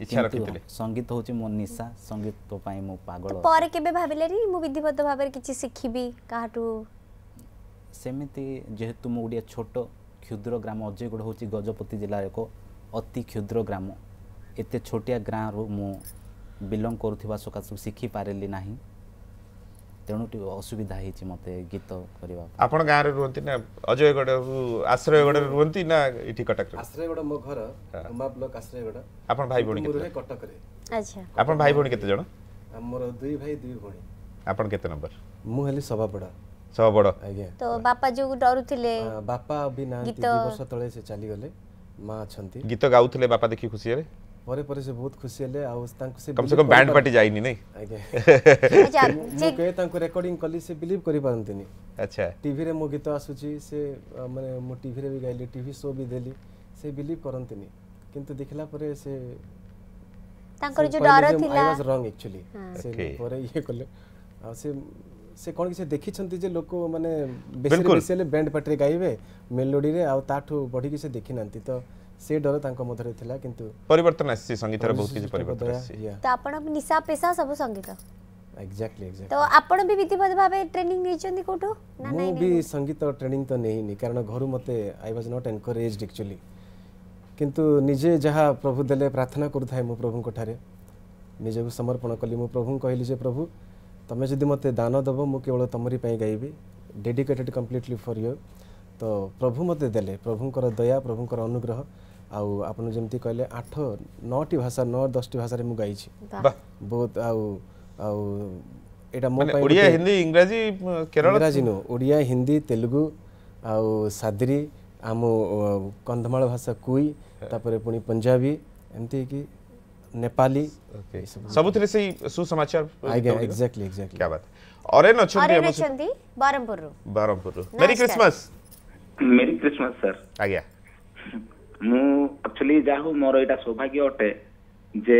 ইচ্ছা রাখিলে সঙ্গীত হচ্ছে মো নিশা সঙ্গীত পাই মু পাগল পরে কেবে ভাবিলে নি মু বিধিবদ্ধ ভাবে কিছু শিখিবি কাহাটু ସେମିତି ଯେହେତୁ ମୁଁ ଗୋଟିଏ ଛୋଟ କ୍ଷୁଦ୍ର ଗ୍ରାମ ଅଜୟଗଡ଼ ହେଉଛି ଗଜପତି ଜିଲ୍ଲାର ଏକ ଅତି କ୍ଷୁଦ୍ର ଗ୍ରାମ ଏତେ ଛୋଟିଆ ଗାଁରୁ ମୁଁ ବିଲଙ୍ଗ କରୁଥିବା ସକାଶୁ ଶିଖିପାରିଲି ନାହିଁ ତେଣୁ ଟିକେ ଅସୁବିଧା ହେଇଛି ମୋତେ ଗୀତ କରିବା ଆପଣ ଗାଁରେ ରୁହନ୍ତି ନା ଅଜୟଗଡ଼ରୁ ଆଶ୍ରୟଗଡ଼ରେ ରୁହନ୍ତି ନା ଏଠି କଟକରେ ଆଶ୍ରୟଗଡ଼ ମୋ ଘର ଉମା ବ୍ଲକ ଆଶ୍ରୟଗଡ଼ ଆପଣ ଭାଇ ଭଉଣୀ କେତେ କଟକରେ ଆଚ୍ଛା ଆପଣ ଭାଇ ଭଉଣୀ କେତେ ଜଣ ଆମର ଦୁଇ ଭାଇ ଦୁଇ ଭଉଣୀ ଆପଣ କେତେ ନମ୍ବର ମୁଁ ହେଲି ସଭାପଡ଼ା ସଭାପଡ଼ ଆଜ୍ଞା ତ ବାପା ଯୋଉ ଡରୁଥିଲେ ବାପା ବି ନାହାନ୍ତି ଦୁଇ ବର୍ଷ ତଳେ ସେ ଚାଲିଗଲେ ମା ଅଛନ୍ତି ଗୀତ ଗାଉଥିଲେ ବାପା ଦେଖି ଖୁସି ହେଲେ ପରେ ପରେ ସେ ବହୁତ ଖୁସି ହେଲେ ଆଉ ତାଙ୍କୁ ସେ କମସେ କମ ବ୍ୟାଣ୍ଡ ପାର୍ଟି ଯାଇନି ନାଇଁ ଆଜ୍ଞା ମୁଁ କହେ ତାଙ୍କୁ ରେକର୍ଡିଂ କଲି ସେ ବିଲିଭ୍ କରିପାରନ୍ତିନି ଆଚ୍ଛା ଟିଭିରେ ମୋ ଗୀତ ଆସୁଛି ସେ ମାନେ ମୁଁ ଟିଭିରେ ବି ଗାଇଲି ଟିଭି ଶୋ ବି ଦେଲି ସେ ବିଲିଭ୍ କରନ୍ତିନି କିନ୍ତୁ ଦେଖିଲା ପରେ ସେ ତାଙ୍କର ଯୋଉ ଡର ଥିଲା ଆଇ ୱାଜ ରଙ୍ଗ ଏକ୍ଚୁअଲି ସେ ପରେ ଇଏ କଲେ ଆଉ ସେ ସେ କ'ଣ କି ସେ ଦେଖିଛନ୍ତି ଯେ ଲୋକ ମାନେ ବେଶୀ ବେଶୀ ହେଲେ ବ୍ୟାଣ୍ଡ ପାର୍ଟିରେ ଗାଇବେ ମେଲୋଡ଼ିରେ ଆଉ ତାଠୁ ବଢ଼ିକି ସେ ଦେଖିନାହାନ୍ତି ତ ସେ ଡର ତାଙ୍କ ମଧ୍ୟରେ ଥିଲା କିନ୍ତୁ ପରିବର୍ତ୍ତନ ଆସିଛି ସଙ୍ଗୀତର ବହୁତ କିଛି ପରିବର୍ତ୍ତନ ଆସିଛି ତ ଆପଣ ନିଶା ପେସା ସବୁ ସଙ୍ଗୀତ ଏକ୍ଜାକ୍ଟଲି ଏକ୍ଜାକ୍ଟଲି ତ ଆପଣ ବି ବିଧିବଦ୍ଧ ଭାବେ ଟ୍ରେନିଂ ନେଇଛନ୍ତି କୋଠୁ ନା ନାଇଁ ମୁଁ ବି ସଙ୍ଗୀତ ଟ୍ରେନିଂ ତ ନେଇନି କାରଣ ଘରୁ ମୋତେ I was not encouraged actually କିନ୍ତୁ ନିଜେ ଯାହା ପ୍ରଭୁ ଦେଲେ ପ୍ରାର୍ଥନା କରୁଥାଏ ମୁଁ ପ୍ରଭୁଙ୍କ ଠାରେ ନିଜକୁ ସମର୍ପଣ କଲି ମୁଁ ପ୍ରଭୁଙ୍କୁ କହିଲି ଯେ ପ୍ରଭୁ ତୁମେ ଯଦି ମୋତେ ଦାନ ଦେବ ମୁଁ କେବଳ ତୁମରି ପାଇଁ ଗାଇବି ଡେଡିକେଟେଡ଼ କମ୍ପ୍ଲିଟଲି ଫର୍ ୟୁ ତ ପ୍ରଭୁ ମୋତେ ଦେଲେ ପ୍ରଭୁଙ୍କର ଦୟା ପ୍ରଭୁଙ୍କର ଅନୁଗ୍ରହ आपन जमती कहले आठ नौटी भाषा नौ दस टी भाषा मुझे गई बहुत इंग्राजी इंग्राजी ओडिया हिंदी तेलुगु आदरी आम कंधमाल भाषा कुई तापर पुणी पंजाबी एमती कि नेपाली सब सुसमाचार एग्जैक्टली एग्जैक्टली क्या बात अरे न छंदी अरे छंदी बारमपुर रु बारमपुर रु मेरी क्रिसमस मेरी क्रिसमस सर आ गया ମୁଁ ଆକ୍ଚୁଆଲି ଯାହା ହଉ ମୋର ଏଇଟା ସୌଭାଗ୍ୟ ଅଟେ ଯେ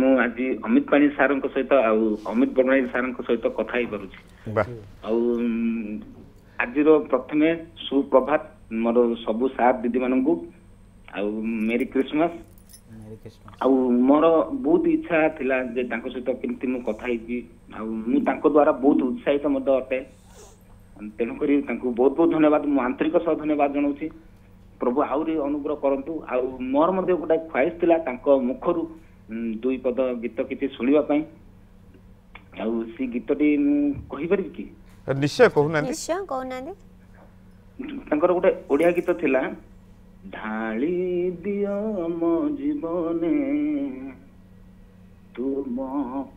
ମୁଁ ଆଜି ଅମିତ ପାଣି ସାର୍ଙ୍କ ସହିତ ଆଉ ଅମିତ ବଡ଼ାଇ ସାର୍ଙ୍କ ସହିତ କଥା ହେଇପାରୁଛି ଆଉ ଆଜିର ପ୍ରଥମେ ସୁପ୍ରଭାତ ମୋର ସବୁ ସାର୍ ଦିଦିମାନଙ୍କୁ ଆଉ ମେରି କ୍ରିସମସ ଆଉ ମୋର ବହୁତ ଇଚ୍ଛା ଥିଲା ଯେ ତାଙ୍କ ସହିତ କେମିତି ମୁଁ କଥା ହେଇଛି ଆଉ ମୁଁ ତାଙ୍କ ଦ୍ୱାରା ବହୁତ ଉତ୍ସାହିତ ମଧ୍ୟ ଅଟେ ତେଣୁକରି ତାଙ୍କୁ ବହୁତ ବହୁତ ଧନ୍ୟବାଦ ମୁଁ ଆନ୍ତରିକ ସହ ଧନ୍ୟବାଦ ଜଣାଉଛି ପ୍ରଭୁ ଆହୁରି ଅନୁଗ୍ରହ କରନ୍ତୁ ଆଉ ମୋର ମଧ୍ୟ ଗୋଟାଏ ଖ୍ୱାଇସ୍ ଥିଲା ତାଙ୍କ ମୁଖରୁ ଦୁଇ ପଦ ଗୀତ କିଛି ଶୁଣିବା ପାଇଁ ଆଉ ସେ ଗୀତଟି ମୁଁ କହିପାରିବି କି ନିଶ୍ଚୟ କହୁନାହାନ୍ତି ତାଙ୍କର ଗୋଟେ ଓଡ଼ିଆ ଗୀତ ଥିଲା ଢାଳି ଦିଅ ମୋ ଜୀବନେ ତୁମ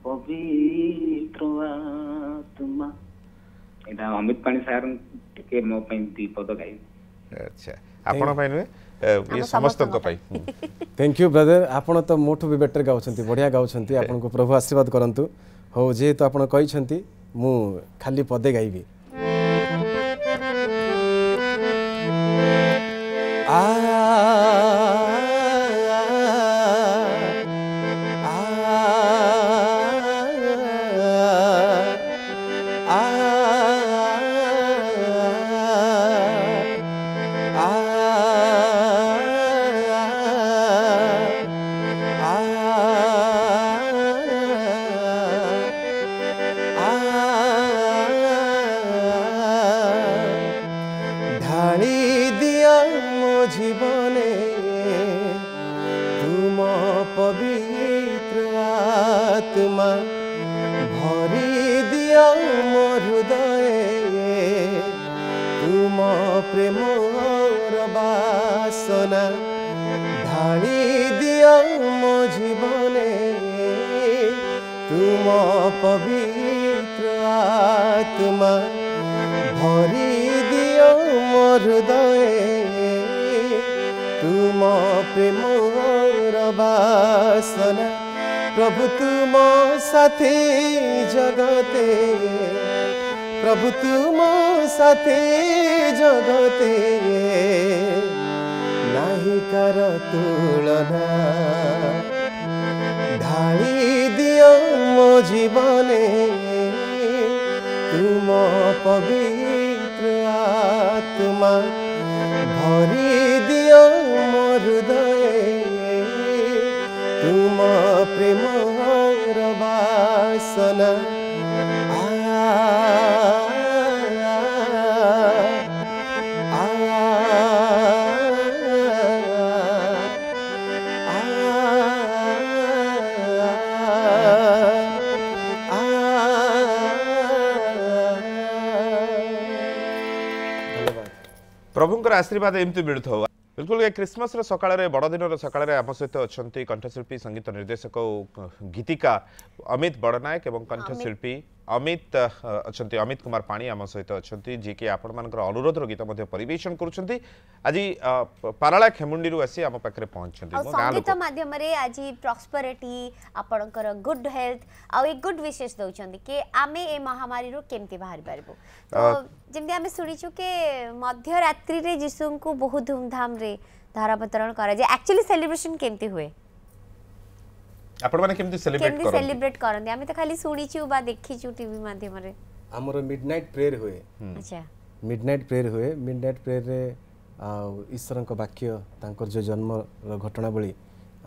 ପବିତ୍ର ଆତ୍ମା ଏଇଟା ଅମିତ ପାଣି ସାର୍ ଟିକେ ମୋ ପାଇଁ ଦୁଇ ପଦ ଗାଇବେ ଆଚ୍ଛା ଆପଣଙ୍କ ପାଇଁ ସମସ୍ତଙ୍କ ପାଇଁ ଥ୍ୟାଙ୍କ ୟୁ ବ୍ରଦର ଆପଣ ତ ମୋଠୁ ବି ବେଟର ଗାଉଛନ୍ତି ବଢ଼ିଆ ଗାଉଛନ୍ତି ଆପଣଙ୍କୁ ପ୍ରଭୁ ଆଶୀର୍ବାଦ କରନ୍ତୁ ହଉ ଯେହେତୁ ଆପଣ କହିଛନ୍ତି ମୁଁ ଖାଲି ପଦେ ଗାଇବି ଆ প্রভু তোমার সাথে জগতে প্রভু তোমার সাথে জগতে নাহি কার তুলনা ঢালি দিও মো জীবনে তুম পবিত্র আত্মা ভরি দিও মো হৃদয় حسنا ପ୍ରଭୁଙ୍କର ଆଶୀର୍ବାଦ ଏମିତି ମିଳୁଥାଉ ବିଲକୁଲ ଖ୍ରୀଷ୍ଟମାସର ସକାଳରେ ବଡ଼ଦିନର ସକାଳରେ ଆମ ସହିତ ଅଛନ୍ତି କଣ୍ଠଶିଳ୍ପୀ ସଙ୍ଗୀତ ନିର୍ଦ୍ଦେଶକ ଓ ଗୀତିକା অমিত বড়নায়ক এবং কণ্ঠশিল্পী অমিত অনেক অমিত কুমার পাণি আম সহ অনেক যিকি আপনার অনুরোধ গীত পরিবেশন করছেন আজ পারালা খেমুন্ডি আসি আম পাখে পৌঁছান সঙ্গীত মাধ্যমে আজ প্রসপরিটি আপনার গুড হেলথ আই গুড উইশেস দৌঁচান কি আমি এই মহামারী কমিটি বাহারি পারব যেমনি আমি শুনেছু কি মধ্যরাত্রি যীশুঙ্ বহু ধুমধামে ধারাবতরণ করা যায় আকচুয়ালি সেলিব্রেশন কমিটি হুয়ে ଆପଣ ମାନେ କେମିତି ସେଲିବ୍ରେଟ୍ କରନ୍ତି କେମିତି ସେଲିବ୍ରେଟ୍ କରନ୍ତି ଆମେ ତ ଖାଲି ଶୁଣିଛୁ ବା ଦେଖିଛୁ ଟିଭି ମାଧ୍ୟମରେ ଆମର ମିଡ୍ନାଇଟ୍ ପ୍ରେୟର୍ ହୁଏ ଆଚ୍ଛା ମିଡ୍ନାଇଟ୍ ପ୍ରେୟର୍ ହୁଏ ମିଡ୍ନାଇଟ୍ ପ୍ରେୟର୍ରେ ଆଉ ଈଶ୍ୱରଙ୍କ ବାକ୍ୟ ତାଙ୍କର ଯେଉଁ ଜନ୍ମର ଘଟଣାବଳୀ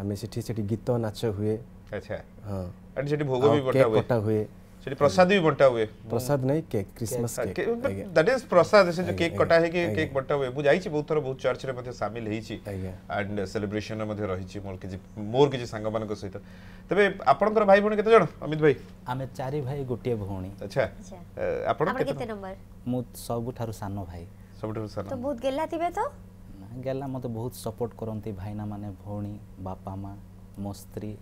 ଆମେ ସେଠି ସେଠି ଗୀତ ନାଚ ହୁଏ ଆଚ୍ଛା ହଁ ସେଠି ଭୋଗ ବି କଟା ହୁଏ ସେଠି ପ୍ରସାଦ ବି ବଣ୍ଟା ହୁଏ ପ୍ରସାଦ ନାଇଁ cake Christmas cake that is ପ୍ରସାଦ ସେ ଯୋଉ କେକ୍ କଟା ହେଇକି କେକ୍ ବଣ୍ଟା ହୁଏ ମୁଁ ଯାଇଛି ବହୁତ ଥର ବହୁତ ଚର୍ଚ୍ଚରେ ମଧ୍ୟ ସାମିଲ ହେଇଛି ଆଣ୍ଡ ସେଲିବ୍ରେସନରେ ମଧ୍ୟ ରହିଛି ମୋର କିଛି ମୋର କିଛି ସାଙ୍ଗମାନଙ୍କ ସହିତ ତେବେ ଆପଣଙ୍କର ଭାଇ ଭଉଣୀ କେତେ ଜଣ ଅମିତ ଭାଇ ଆମେ ଚାରି ଭାଇ ଗୋଟିଏ ଭଉଣୀ ଆଚ୍ଛା ଆପଣ କେତେ ନମ୍ବର ମୁଁ ସବୁଠାରୁ ସାନ ଭାଇ ସବୁଠାରୁ ସାନ ତ ବହୁତ ଗେଲା ଥିବେ ତ ଗେଲା ମୋତେ ବହୁତ ସପୋର୍ଟ କରନ୍ତି ଭାଇନା ମାନେ ଭଉଣୀ ବାପା ମା ମୋ ସ୍ତ୍ରୀ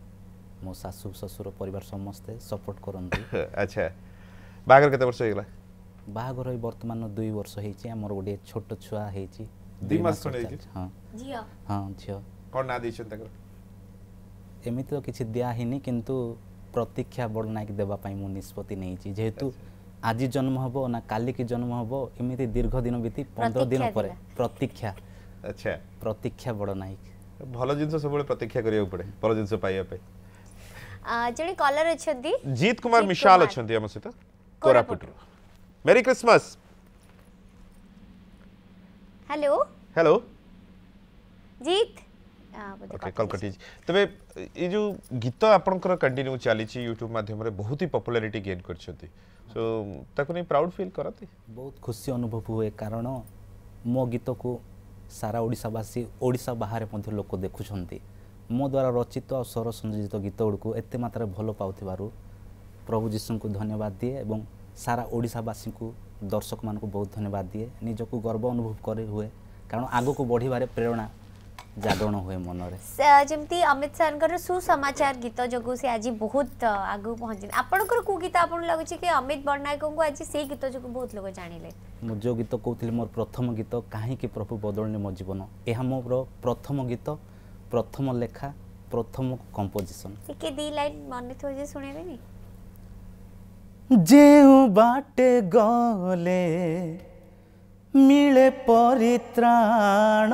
ମୋ ଶାଶୁ ଶ୍ୱଶୁର ପରିବାର ସମସ୍ତେ ସପୋର୍ଟ କରନ୍ତି ଆଚ୍ଛା ବାହାଘର କେତେ ବର୍ଷ ହେଇଗଲା ବାହାଘର ଏଇ ବର୍ତ୍ତମାନ ଦୁଇ ବର୍ଷ ହେଇଛି ଆମର ଗୋଟିଏ ଛୋଟ ଛୁଆ ହେଇଛି ଦୁଇ ମାସ ହେଇଛି ହଁ ହଁ ଝିଅ କ'ଣ ନାଁ ଦେଇଛନ୍ତି ତାଙ୍କର ଏମିତି ତ କିଛି ଦିଆ ହେଇନି କିନ୍ତୁ ପ୍ରତୀକ୍ଷା ବଡ଼ ନାୟକ ଦେବା ପାଇଁ ମୁଁ ନିଷ୍ପତ୍ତି ନେଇଛି ଯେହେତୁ ଆଜି ଜନ୍ମ ହେବ ନା କାଲିକି ଜନ୍ମ ହେବ ଏମିତି ଦୀର୍ଘ ଦିନ ବିତି ପନ୍ଦର ଦିନ ପରେ ପ୍ରତୀକ୍ଷା ଆଚ୍ଛା ପ୍ରତୀକ୍ଷା ବଡ଼ ନାୟକ ଭଲ ଜିନିଷ ସବୁବେଳେ ପ୍ରତୀକ୍ଷା କରିବାକୁ ପଡ଼େ ଭଲ ଜିନିଷ ପାଇବା ପାଇଁ जने कॉलर अछंती जीत कुमार मिशाल अछंती हम सहित Koraput merry Christmas hello hello जीत ओके कलकटी तबे ई जो गीत आपनकर कंटिन्यू चली छी YouTube माध्यम रे बहुत ही पॉपुलैरिटी गेन करछंती सो तकने प्राउड फील करते बहुत खुशी अनुभव हो कारण मो गीत को सारा ओडिसा वासी ओडिसा बाहर मध्ये लोक देखु ମୋ ଦ୍ୱାରା ରଚିତ ଆଉ ସ୍ୱର ସଂଯୋଜିତ ଗୀତ ଗୁଡ଼ିକୁ ଏତେ ମାତ୍ରାରେ ଭଲ ପାଉଥିବାରୁ ପ୍ରଭୁ ଯୀଶୁଙ୍କୁ ଧନ୍ୟବାଦ ଦିଏ ଏବଂ ସାରା ଓଡ଼ିଶାବାସୀଙ୍କୁ ଦର୍ଶକମାନଙ୍କୁ ବହୁତ ଧନ୍ୟବାଦ ଦିଏ ନିଜକୁ ଗର୍ବ ଅନୁଭବ କରି ହୁଏ କାରଣ ଆଗକୁ ବଢ଼ିବାରେ ପ୍ରେରଣା ଜାଗରଣ ହୁଏ ମନରେ ଯେମିତି ଅମିତ ସାରଙ୍କର ସୁସମାଚାର ଗୀତ ଯୋଗୁଁ ସେ ଆଜି ବହୁତ ଆଗକୁ ପହଞ୍ଚିଲେ ଆପଣଙ୍କର କେଉଁ ଗୀତ ଆପଣଙ୍କୁ ଲାଗୁଛି କି ଅମିତ ପଟ୍ଟନାୟକଙ୍କୁ ଆଜି ସେଇ ଗୀତ ଯୋଗୁଁ ବହୁତ ଲୋକ ଜାଣିଲେ ମୁଁ ଯେଉଁ ଗୀତ କହୁଥିଲି ମୋର ପ୍ରଥମ ଗୀତ କାହିଁକି ପ୍ରଭୁ ବଦଳିଲେ ମୋ ଜୀବନ ଏହା ମୋର ପ୍ରଥମ ଗୀତ প্রথম লেখা প্রথম কম্পোজিশন টিকে দি লাইন মনে থো যে শুনে দেবি যেউ বাটে গলে মিলে পরিত্রাণ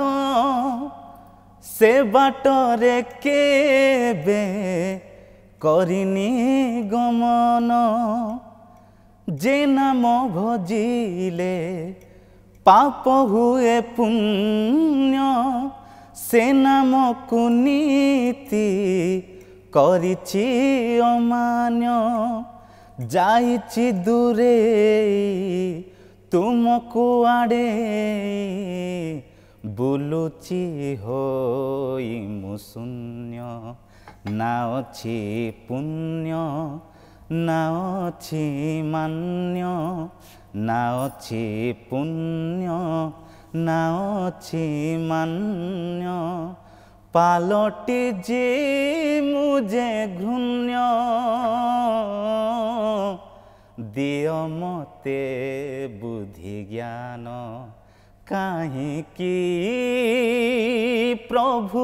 সে বাটরে কেবে করিনি গমন যে নাম ভজিলে পাপ হুয়ে পুণ্য সে নামকু নীতি করিছি অমান্য যাইছি দূরে তুমকু আড়ে বুলুচি হই মুশূন্য না অছি পুণ্য না অছি মান্য না অছি পুণ্য নাওছি মান্য পালটি যে মুজে ঘুণ্য দিয় মতে বুদ্ধি জ্ঞান কাহিকি প্রভু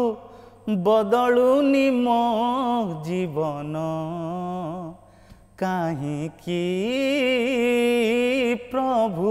বদলুনি মো জীবন কাহিকি প্রভু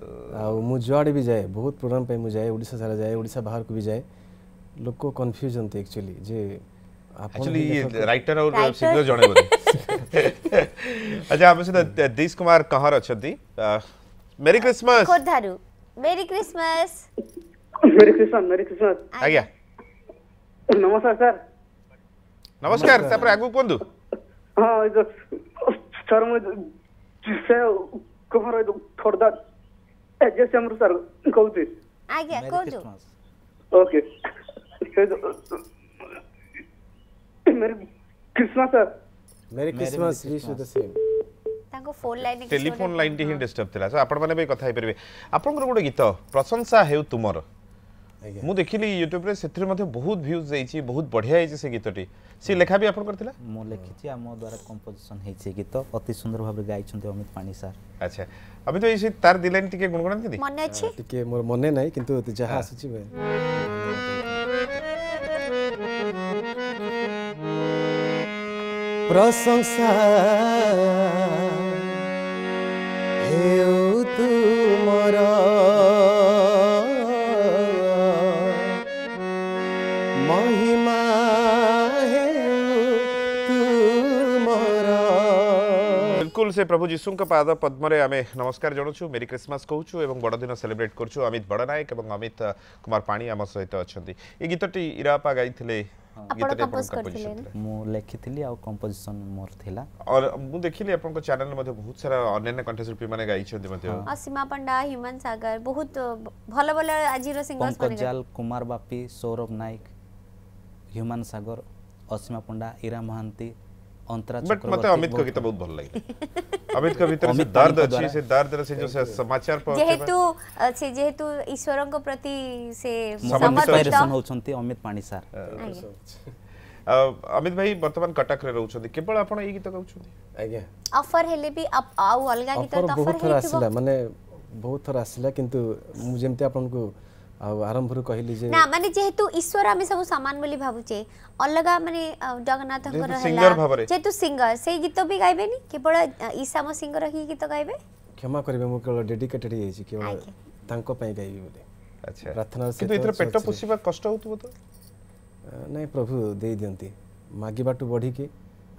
ଆଉ भी जाए बहुत प्रोग्राम पे मुझे ପାଇଁ ମୁଁ ଯାଏ ଓଡ଼ିଶା ସାରା ଯାଏ ଓଡ଼ିଶା ବାହାରକୁ ବି ଯାଏ ଲୋକ କନଫ୍ୟୁଜ୍ ହୁଅନ୍ତି ଆକ୍ଚୁଆଲି ଯେ एक्चुअली ये राइटर तो- और सिंगर जने बोले अच्छा आप से हम्म। दीश कुमार कहर अछति मेरी क्रिसमस खोदारु मेरी क्रिसमस मेरी क्रिसमस मेरी क्रिसमस आ गया नमस्कार हाँ, सर नमस्कार सर पर आगु कोंदु हां सर मैं से कहर थोड़ा ଆଜ୍ଞା ଆମର ସାର୍ କହୁଛି ଆଜ୍ଞା କୁହନ୍ତୁ okay merry Christmas sir merry Christmas wish the same ତାଙ୍କ ଫୋନ୍ ଲାଇନ୍ ଟେଲିଫୋନ୍ ଲାଇନ୍ ଟି ହିଁ ଡିଷ୍ଟର୍ବ ଥିଲା ସୋ ଆପଣମାନେ ବି କଥା ହେଇପାରିବେ ଆପଣଙ୍କର ଗୋଟେ ଗୀତ ପ୍ରଶଂସା ହେଉ ତୁମର ମୁଁ ଦେଖିଲି ୟୁଟ୍ୟୁବରେ ସେଥିରେ ମଧ୍ୟ ବହୁତ ଭ୍ୟୁଜ୍ ଯାଇଛି ବହୁତ ବଢ଼ିଆ ହେଇଛି ସେ ଗୀତଟି ସେ ଲେଖା ବି ଆପଣଙ୍କର ଥିଲା ମୁଁ ଲେଖିଛି ଆମ ଦ୍ୱାରା କମ୍ପୋଜିସନ୍ ହେଇଛି ଗୀତ ଅତି ସୁନ୍ଦର ଭାବରେ ଗାଇଛନ୍ତି ଅମିତ ପାଣି ସାର୍ ଆଚ୍ଛା ଅମିତ ଭାଇ ସେ ତାର ଦି ଲାଇନ୍ ଟିକେ ଗୁଣଗୁଣାନ୍ତି କି ମନେ ଅଛି ଟିକେ ମୋର ମନେ ନାହିଁ କିନ୍ତୁ ଯାହା ଆସୁଛି ପ୍ରଶଂସା ହେଉ ତୁ ମୋର से प्रभु जीशु पाद पद्म आम नमस्कार जनाऊँ मेरी क्रिसमस कहूँ और बड़दिन सेलिब्रेट करुँ अमित बड़नायक और अमित कुमार पाणी आम सहित अच्छा ये गीतटी इरापा गई कुमार बापी सौरभ नायक ह्यूमान सगर असीमा पंडा इरा महांती अंतरा बट मते अमित को गीत बहुत भल लागिला अमित को भीतर से दर्द अछि से दर्द से जो समाचार पर जेहेतु से जेहेतु ईश्वरन को प्रति से समर्पित होउछंती अमित पाणी सर अमित भाई वर्तमान कटक रे रहउछंती केवल आपण ए गीत गाउछंती आज्ञा ऑफर हेले भी आप आउ अलगा गीत ऑफर हेथिबो माने बहुत थर आसिला किंतु मु जेमते आपण को ଆରମ୍ଭରୁ କହିଲି ଯେ ନା ମାନେ ଯେହେତୁ ଈଶ୍ୱର ଆମେ ସବୁ ସମାନ ବୋଲି ଭାବୁଛେ ଅଲଗା ମାନେ ଜଗନ୍ନାଥଙ୍କର ଯେହେତୁ ସିଙ୍ଗର ସେଇ ଗୀତ ବି ଗାଇବେନି କେବଳ ଈଶା ମସିଙ୍କର ହିଁ ଗୀତ ଗାଇବେ କ୍ଷମା କରିବେ ମୁଁ କେବଳ ଡେଡିକେଟେଡ୍ ହେଇଯାଇଛି କେବଳ ତାଙ୍କ ପାଇଁ ଗାଇବି ବୋଲି ଆଚ୍ଛା ପ୍ରାର୍ଥନା କିନ୍ତୁ ଏଥିରେ ପେଟ ପୋଷିବା କଷ୍ଟ ହେଉଥିବ ତ ନାଇଁ ପ୍ରଭୁ ଦେଇ ଦିଅନ୍ତି ମାଗିବାଠୁ ବଢ଼ିକି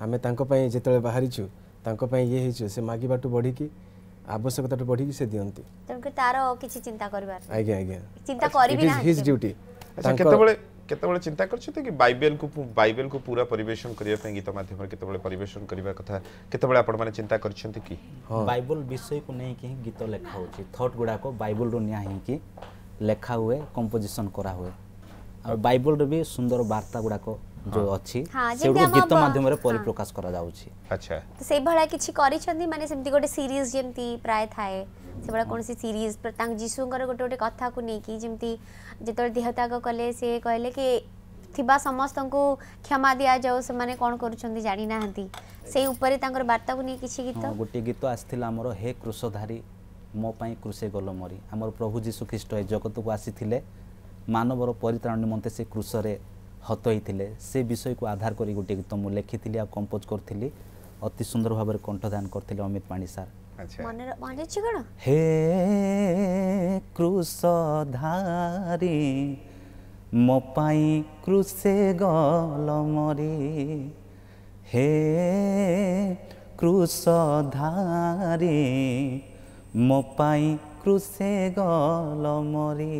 ଆମେ ତାଙ୍କ ପାଇଁ ଯେତେବେଳେ ବାହାରିଛୁ ତାଙ୍କ ପାଇଁ ଇଏ ହେଇଛୁ ସେ ମାଗିବାଠୁ ବଢ଼ିକି ଆବଶ୍ୟକତାଠୁ ବଢ଼ିକି ସେ ଦିଅନ୍ତି ତେଣୁକରି ତାର କିଛି ଚିନ୍ତା କରିବାର ଆଜ୍ଞା ଆଜ୍ଞା ଚିନ୍ତା କରିବି ନା ହିଜ୍ ଡ୍ୟୁଟି ଆଚ୍ଛା କେତେବେଳେ କେତେବେଳେ ଚିନ୍ତା କରିଛନ୍ତି କି ବାଇବେଲକୁ ବାଇବେଲକୁ ପୁରା ପରିବେଷଣ କରିବା ପାଇଁ ଗୀତ ମାଧ୍ୟମରେ କେତେବେଳେ ପରିବେଷଣ କରିବା କଥା କେତେବେଳେ ଆପଣମାନେ ଚିନ୍ତା କରିଛନ୍ତି କି ବାଇବଲ ବିଷୟକୁ ନେଇକି ହିଁ ଗୀତ ଲେଖା ହେଉଛି ଥଟ୍ ଗୁଡ଼ାକ ବାଇବଲରୁ ନିଆ ହେଇକି ଲେଖା ହୁଏ କମ୍ପୋଜିସନ୍ କରାହୁଏ ଆଉ ବାଇବଲରେ ବି ସୁନ୍ଦର ବାର୍ତ୍ତା ଗୁଡ଼ାକ ଯୋଉ ଅଛି ସେଗୁଡ଼ିକୁ ଗୀତ ମାଧ୍ୟମରେ ପରିପ୍ରକାଶ କରାଯାଉଛି ଆଚ୍ଛା ସେଇଭଳିଆ କିଛି କରିଛନ୍ତି ମାନେ ସେମିତି ଗୋଟେ ସିରିଜ ଯେମିତି ପ୍ରାୟ ଥାଏ ସେଭଳିଆ କୌଣସି ସିରିଜ ତାଙ୍କ ଯୀଶୁଙ୍କର ଗୋଟେ ଗୋଟେ କଥାକୁ ନେଇକି ଯେମିତି ଯେତେବେଳେ ଦେହତ୍ୟାଗ କଲେ ସେ କହିଲେ କି ଥିବା ସମସ୍ତଙ୍କୁ କ୍ଷମା ଦିଆଯାଉ ସେମାନେ କ'ଣ କରୁଛନ୍ତି ଜାଣିନାହାନ୍ତି ସେଇ ଉପରେ ତାଙ୍କର ବାର୍ତ୍ତାକୁ ନେଇ କିଛି ଗୀତ ଗୋଟିଏ ଗୀତ ଆସିଥିଲା ଆମର ହେ କୃଷଧାରୀ ମୋ ପାଇଁ କୃଷେ ଗଲ ମରି ଆମର ପ୍ରଭୁ ଯୀଶୁଖ୍ରୀଷ୍ଟ ଏ ଜଗତକୁ ଆସିଥିଲେ ମାନବର ପରିତ୍ରାଣ ନିମନ୍ତେ ସେ କୃଷରେ হতইলে সে বিষয়কে আধার করে গোটিয়ে গীত মু লিখিলি আর কম্পোজ করলি অতি সুন্দর ভাবে কণ্ঠদান করলে অমিত পাণি স্যার হে কৃষধারী ମୋ ପାଇଁ କୃଷେ ଗଲମରି ହେ କୃଷଧାରୀ ମୋ ପାଇଁ କୃଷେ ଗଲମରି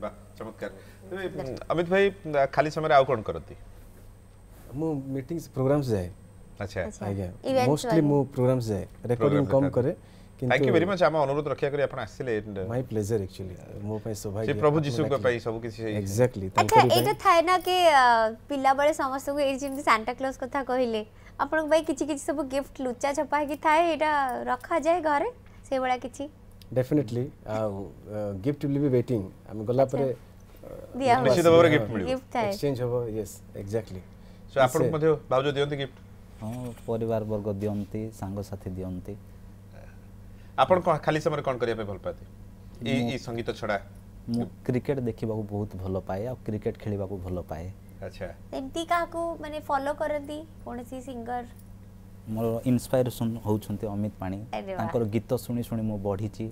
ବା ଚମତ୍କାର अमित भाई खाली समय आउ कौन करती मु मीटिंग्स प्रोग्राम्स जाए अच्छा आज्ञा मोस्टली मु प्रोग्राम्स जाए रेकॉर्डिंग कम करे थैंक यू वेरी मच आम अनुरोध रखिया करी आपण आसिले माय प्लेजर एक्चुअली मो पई सौभाग्य जे प्रभु जीशु को पई सब किसी एग्जैक्टली अच्छा एटा थाय ना के पिला बळे समस्त को ए जेम सांता क्लॉज कथा कहिले आपण भाई किछि किछि सब गिफ्ट लुचा छपा के थाय एटा रखा जाय घरे से बड़ा किछि definitely gift will be waiting हम गला परे ଦିଆ ହେବ ନିଶ୍ଚିତ ଭାବରେ ଗିଫ୍ଟ ମିଳିବ ଏକ୍ସଚେଞ୍ଜ ହେବ ୟେସ୍ ଏକ୍ଜାକ୍ଟଲି ସୋ ଆପଣଙ୍କୁ ମଧ୍ୟ ଭାଉଜ ଦିଅନ୍ତି ଗିଫ୍ଟ ହଁ ପରିବାର ବର୍ଗ ଦିଅନ୍ତି ସାଙ୍ଗସାଥି ଦିଅନ୍ତି ଆପଣ କ'ଣ ଖାଲି ସମୟରେ କ'ଣ କରିବା ପାଇଁ ଭଲ ପାଆନ୍ତି ଏଇ ସଙ୍ଗୀତ ଛଡ଼ା ମୁଁ କ୍ରିକେଟ୍ ଦେଖିବାକୁ ବହୁତ ଭଲ ପାଏ ଆଉ କ୍ରିକେଟ୍ ଖେଳିବାକୁ ଭଲ ପାଏ ଆଚ୍ଛା ଏମିତି କାହାକୁ ମାନେ ଫଲୋ କରନ୍ତି କୌଣସି ସିଙ୍ଗର ମୋର ଇନ୍ସପାୟରେସନ୍ ହେଉଛନ୍ତି ଅମିତ ପାଣି ତାଙ୍କର ଗୀତ ଶୁଣି ଶୁଣି ମୁଁ ବଢ଼ିଛି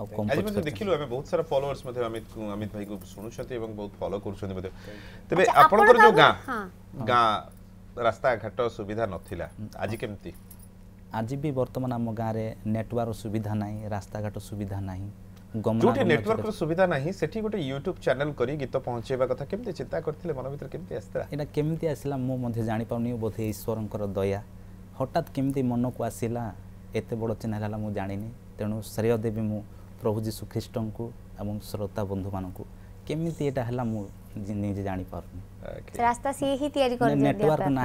ଆଉ କମ୍ ଆଜି ମଧ୍ୟ ଦେଖିଲୁ ଆମେ ବହୁତ ସାରା ଫଲୋଅର୍ସ ମଧ୍ୟ ଅମିତ ଅମିତ ଭାଇକୁ ଶୁଣୁଛନ୍ତି ଏବଂ ବହୁତ ଫଲୋ କରୁଛନ୍ତି ମଧ୍ୟ ତେବେ ଆପଣଙ୍କର ଯେଉଁ ଗାଁ ଗାଁ ରାସ୍ତାଘାଟ ସୁବିଧା ନଥିଲା ଆଜି କେମିତି ଆଜି ବି ବର୍ତ୍ତମାନ ଆମ ଗାଁରେ ନେଟୱାର୍କର ସୁବିଧା ନାହିଁ ରାସ୍ତାଘାଟ ସୁବିଧା ନାହିଁ ଯେଉଁଠି ନେଟୱାର୍କର ସୁବିଧା ନାହିଁ ସେଠି ଗୋଟେ ୟୁଟ୍ୟୁବ୍ ଚ୍ୟାନେଲ୍ କରି ଗୀତ ପହଞ୍ଚାଇବା କଥା କେମିତି ଚିନ୍ତା କରିଥିଲେ ମନ ଭିତରେ କେମିତି ଆସିଥିଲା ଏଇଟା କେମିତି ଆସିଲା ମୁଁ ମଧ୍ୟ ଜାଣିପାରୁନି ବୋଧେ ଈଶ୍ୱରଙ୍କର ଦୟା ହଠାତ୍ କେମିତି ମନକୁ ଆସିଲା ଏତେ ବଡ଼ ଚ୍ୟାନେଲ୍ ହେଲା ମୁଁ ଜାଣିନି ତେଣୁ ଶ୍ରେୟ ଦେବୀ ମୁଁ प्रभु जीशु ख्रीट को श्रोता बंधु मान को केमी एटा है निजे जापार नेटवर्क ना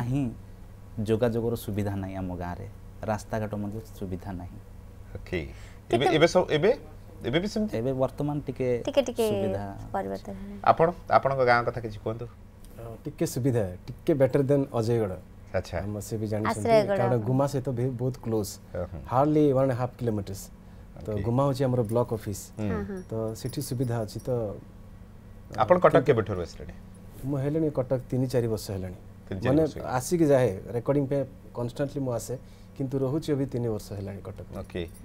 जोजोग सुविधा ना आम गाँव में रास्ता घाट सुविधा ना वर्तमान सुविधा गांव कथा टिके सुविधा से भी जानते से तो बहुत close hardly one and half kilometers ତ ଗୁମା ହେଉଛି ଆମର ବ୍ଲକ ଅଫିସ୍ ତ ସେଠି ସୁବିଧା ଅଛି ତ ଆପଣ କଟକ କେବେଠାରୁ ଆସିଲେଣି ମୁଁ ହେଲିଣି କଟକ ତିନି ଚାରି ବର୍ଷ ହେଲାଣି ମାନେ ଆସିକି ଯାଏ ରେକର୍ଡିଂ ପାଇଁ କନଷ୍ଟାଣ୍ଟଲି ମୁଁ ଆସେ କିନ୍ତୁ ରହୁଛି ଏବେ ତିନି ବର୍ଷ ହେଲାଣି କଟକ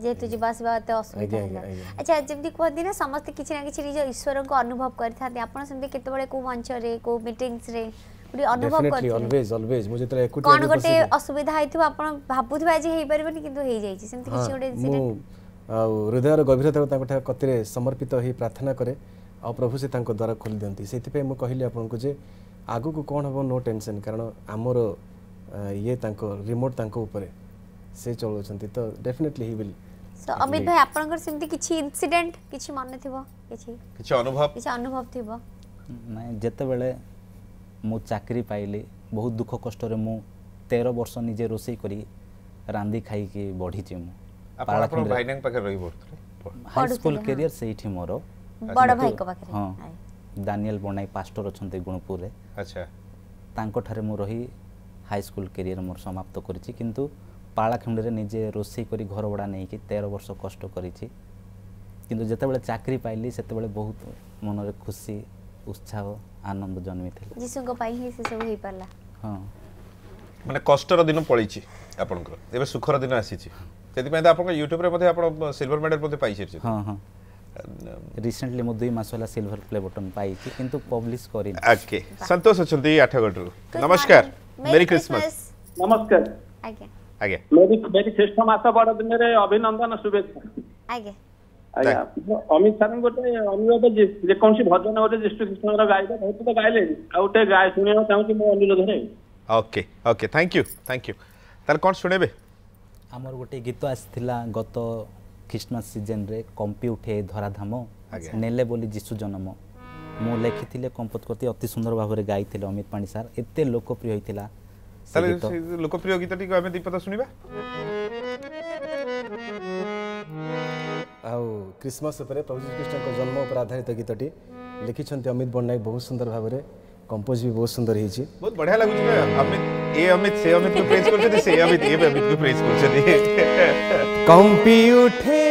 ଯେହେତୁ ଯିବା ଆସିବା ଏତେ ଅସୁବିଧା ହେଲା ଆଚ୍ଛା ଯେମିତି କୁହନ୍ତି ନା ସମସ୍ତେ କିଛି ନା କିଛି ନିଜ ଈଶ୍ୱରଙ୍କୁ ଅନୁଭବ କରିଥାନ୍ତି ଆପଣ ସେମିତି କେତେବେଳେ କୋଉ ମଞ୍ଚରେ କୋଉ ମିଟିଂସରେ ଗୋଟେ ଅନୁଭବ କରିଥିଲେ ଅଲୱେଜ ଅଲୱେଜ ମୁଁ ଯେତେବେଳେ ଏକୁଟିଆ କ'ଣ ଗୋଟେ ଅସୁବିଧା ହେଇଥିବ ଆପଣ ଭାବୁଥିବା ଯେ ହେଇପାରିବନି କିନ୍ତୁ ହେଇଯାଇଛି ସେମିତି କିଛି ଗୋଟେ ଇନସିଡେଣ୍ଟ ଆଉ ହୃଦୟର ଗଭୀରତାକୁ ତାଙ୍କଠାରେ କତିରେ ସମର୍ପିତ ହୋଇ ପ୍ରାର୍ଥନା କରେ ଆଉ ପ୍ରଭୁ ସେ ତାଙ୍କ ଦ୍ୱାରା ଖୋଲି ଦିଅନ୍ତି ସେଥିପାଇଁ ମୁଁ କହିଲି ଆପଣଙ୍କୁ ଯେ ଆଗକୁ କ'ଣ ହେବ ନୋ ଟେନସନ୍ କାରଣ ଆମର ଇଏ ତାଙ୍କ ରିମୋଟ୍ ତାଙ୍କ ଉପରେ ସେ ଚଳଉଛନ୍ତି ତ ଡେଫିନେଟଲି ହି ୱିଲ୍ ତ ଅମିତ ଭାଇ ଆପଣଙ୍କର ସେମିତି କିଛି ଇନସିଡେଣ୍ଟ କିଛି ମନେ ଥିବ କିଛି କିଛି ଅନୁଭବ କିଛି ଅନୁଭବ ଥିବ ନାଇଁ ଯେତେବେଳେ ମୁଁ ଚାକିରି ପାଇଲି ବହୁତ ଦୁଃଖ କଷ୍ଟରେ ମୁଁ ତେର ବର୍ଷ ନିଜେ ରୋଷେଇ କରି ରାନ୍ଧି ଖାଇକି ବଢ଼ିଛି ମୁଁ ହାଇ ସ୍କୁଲ କ୍ୟାରିୟର ସେଇଠି ମୋର ବଡ଼ ହଁ ଦାନିଏଲ ବନାଇ ପାଷ୍ଟର ଅଛନ୍ତି ଗୁଣପୁରରେ ଆଚ୍ଛା ତାଙ୍କଠାରେ ମୁଁ ରହି ହାଇସ୍କୁଲ କ୍ୟାରିୟର ମୋର ସମାପ୍ତ କରିଛି କିନ୍ତୁ ପାଳାଖେମୁଣ୍ଡିରେ ନିଜେ ରୋଷେଇ କରି ଘର ଭଡ଼ା ନେଇକି ତେର ବର୍ଷ କଷ୍ଟ କରିଛି କିନ୍ତୁ ଯେତେବେଳେ ଚାକିରି ପାଇଲି ସେତେବେଳେ ବହୁତ ମନରେ ଖୁସି ଉତ୍ସାହ ଆନନ୍ଦ ଜନ୍ମିଥିଲା ଯୀଶୁଙ୍କ ପାଇଁ ହିଁ ସେ ହେଇପାରିଲା ହଁ ମାନେ କଷ୍ଟର ଦିନ ପଳେଇଛି ଆପଣଙ୍କର ଏବେ ସୁଖର ଦିନ ଆସିଛି ସେଥିପାଇଁ ତ ଆପଣଙ୍କ ୟୁଟ୍ୟୁବରେ ମଧ୍ୟ ଆପଣ ସିଲଭର ମେଡାଲ ମଧ୍ୟ ପାଇସାରିଛନ୍ତି ହଁ ହଁ ରିସେଣ୍ଟଲି ମୁଁ ଦୁଇ ମାସ ହେଲା ସିଲଭର ପ୍ଲେ ବଟନ ପାଇଛି କିନ୍ତୁ ପବ୍ଲିଶ କରିନି ଓକେ ସନ୍ତୋଷ ଅଛନ୍ତି ଆଠଗଡ଼ରୁ ନମସ୍କାର ମେରି ଖ୍ରୀଷ୍ଟମାସ ନମସ୍କାର ଆଜ୍ଞା ଆଜ୍ଞା ମେରି ମେରି ଖ୍ରୀଷ୍ଟ ମାସ ବଡ଼ ଦିନରେ ଅଭିନନ୍ଦନ ଶୁଭେଚ୍ଛା ଆଜ୍ଞା ଅମିତ ସାର୍ଙ୍କୁ ଗୋଟେ ଅନୁରୋଧ ଯେକୌଣସି ଭଜନ ଗୋଟେ ଯୀଶୁ ଖ୍ରୀଷ୍ଟଙ୍କର ଗାଇବେ ବହୁତ ତ ଗାଇଲେଣି ଆଉ ଗୋଟେ ଗାଏ ଶୁଣିବାକୁ ଚାହୁଁଛି ମୋ ଅନୁରୋଧରେ okay okay thank you thank you ତାହେଲେ କ'ଣ ଶୁଣେବେ ଆମର ଗୋଟେ ଗୀତ ଆସିଥିଲା ଗତ ଖ୍ରୀଷ୍ଟମାସ ସିଜନରେ କମ୍ପି ଉଠେ ଧରାଧାମ ନେଲେ ବୋଲି ଯୀଶୁ ଜନମ ମୁଁ ଲେଖିଥିଲେ କମ୍ପୋଜ କରି ଅତି ସୁନ୍ଦର ଭାବରେ ଗାଇଥିଲେ ଅମିତ ପାଣି ସାର୍ ଏତେ ଲୋକପ୍ରିୟ ହେଇଥିଲା ଲୋକପ୍ରିୟ ଗୀତଟିକୁ ଆମେ ଦୁଇ ପଦ ଶୁଣିବା ଆଉ କ୍ରିସମସ୍ ଉପରେ ପ୍ରଭୁ ଶ୍ରୀକୃଷ୍ଣଙ୍କ ଜନ୍ମ ଉପରେ ଆଧାରିତ ଗୀତଟି ଲେଖିଛନ୍ତି ଅମିତ ପଟ୍ଟନାୟକ ବହୁତ ସୁନ୍ଦର ଭାବରେ कंपोज भी बहुत सुंदर है बहुत बढ़िया लगुच अमित ये अमित से अमित को प्रेस कर से अमित ये अमित को प्रेस कर छथि कंपी उठे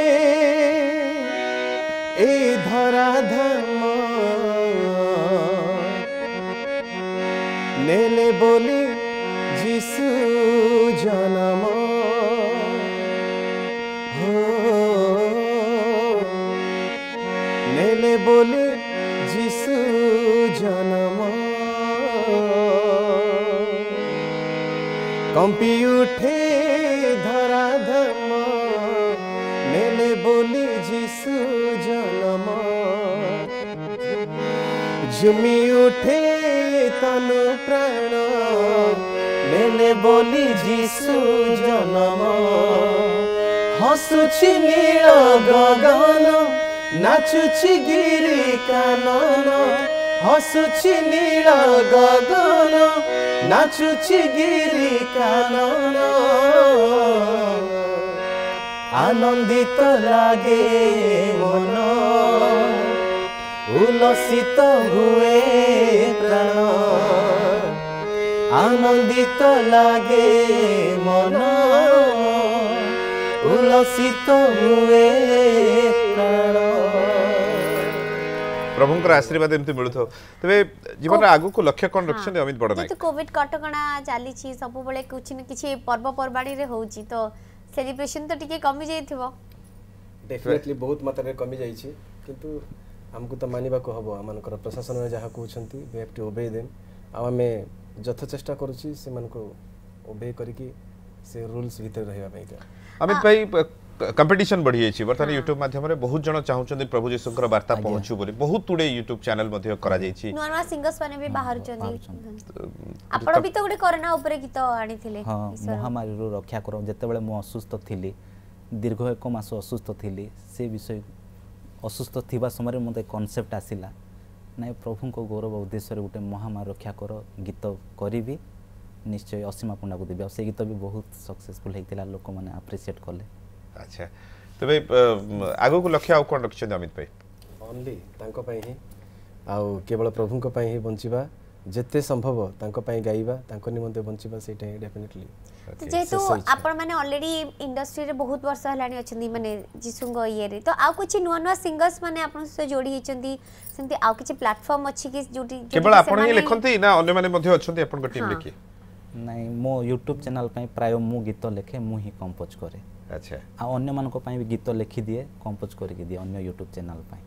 ए धरा धरा কম্পি উঠে ধরাধম মেলে বলি যিশু জনম ঝুমি উঠে তনু প্রাণ মেলে বলি যিশু জনম হসুছি নীল গগন নাচুছি গিরি কানন ହସୁଛି ନୀଳ ଗଗନ ନାଚୁଛି ଗିରି କାନନ ଆନନ୍ଦିତ ଲାଗେ ମନ ଉଲ୍ଲସିତ ହୁଏ ପ୍ରାଣ ଆନନ୍ଦିତ ଲାଗେ ମନ ଉଲ୍ଲସିତ ହୁଏ ପ୍ରାଣ প্রভুঙ্কর আশীর্বাদ এমতি মিলুথাও তবে জীবনর আগুকু লক্ষ্য কোন রাখছেন অমিত বড় নাই কোভিড কটকণা চালিছি সবুবেলে কিছু না কিছু পর্বপর্বাণী রে হউছি তো সেলিব্রেশন তো টিকে কমি যাইথিব ডেফিনেটলি বহুত মাত্রায় কমি যাইছি কিন্তু ଆମକୁ ତ ମାନିବାକୁ ହେବ ଆମମାନଙ୍କର ପ୍ରଶାସନରେ ଯାହା କହୁଛନ୍ତି we have to obey them ଆଉ ଆମେ ଯଥା ଚେଷ୍ଟା କରୁଛି ସେମାନଙ୍କୁ ଓବେ କରିକି ସେ ରୁଲ୍ସ ଭିତରେ ରହିବା ପାଇଁକା ଅମିତ ଭାଇ কম্পিটিশন বড়িয়েছি বর্তমানে ইউটিউব মাধ্যমে বহুত জন চাহুচন্দি প্রভু যীশুঙ্কর বার্তা পৌঁছু বলে বহুত টুডে ইউটিউব চ্যানেল মধ্যে করা যাইছি নয়া নয়া সিঙ্গর্স মানে বি চন্দি আপন বি তো গড়ে করোনা উপরে গীত আনিছিলে মহামারী রু রক্ষা করম যেতবেলে মু অসুস্থ থিলি দীর্ঘ এক মাস অসুস্থ থিলি সে বিষয় অসুস্থ থিবা সময়রে মতে কনসেপ্ট আসিলা ନାଇଁ ପ୍ରଭୁଙ୍କ ଗୌରବ ଉଦ୍ଦେଶ୍ୟରେ ଗୋଟେ ମହାମାରୀ ରକ୍ଷା କର ଗୀତ କରିବି ନିଶ୍ଚୟ ଅସୀମା ପଣ୍ଡାକୁ ଦେବି ଆଉ ସେ ଗୀତ বহুত ବହୁତ ସକ୍ସେସଫୁଲ୍ লোক মানে আপ্রিসিয়েট କଲେ আচ্ছা তবে আগুক লক্ষ্য আউ কোন রাখছেন অমিত ভাই অনলি তাঙ্ক পাই হি আউ কেবল প্রভুঙ্ক পাই হি বঞ্চিবা যেতে সম্ভব তাঙ্ক পাই গাইবা তাঙ্ক নিমন্তে বঞ্চিবা সেইটা ডেফিনেটলি যেহেতু আপন মানে অলরেডি ইন্ডস্ট্রি রে বহুত বর্ষ হলানি অছন্তি মানে যিশুঙ্গ ইয়ে রে তো আউ কিছু নুয়া নুয়া সিঙ্গর্স মানে আপন সহ জোড়ি হেচন্তি সেমতি আউ কিছু প্ল্যাটফর্ম অছি কি জোটি কেবল আপন হি লেখন্তি না অন্য মানে মধ্যে অছন্তি আপনক টিম রে ନାଇଁ ମୋ ୟୁଟ୍ୟୁବ୍ ଚ୍ୟାନେଲ୍ ପାଇଁ ପ୍ରାୟ ମୁଁ ଗୀତ ଲେଖେ ମୁଁ ହିଁ କମ୍ପୋଜ୍ କରେ ଆଚ୍ଛା ଆଉ ଅନ୍ୟମାନଙ୍କ ପାଇଁ ବି ଗୀତ ଲେଖିଦିଏ କମ୍ପୋଜ୍ କରିକି ଦିଏ ଅନ୍ୟ ୟୁଟ୍ୟୁବ୍ ଚ୍ୟାନେଲ୍ ପାଇଁ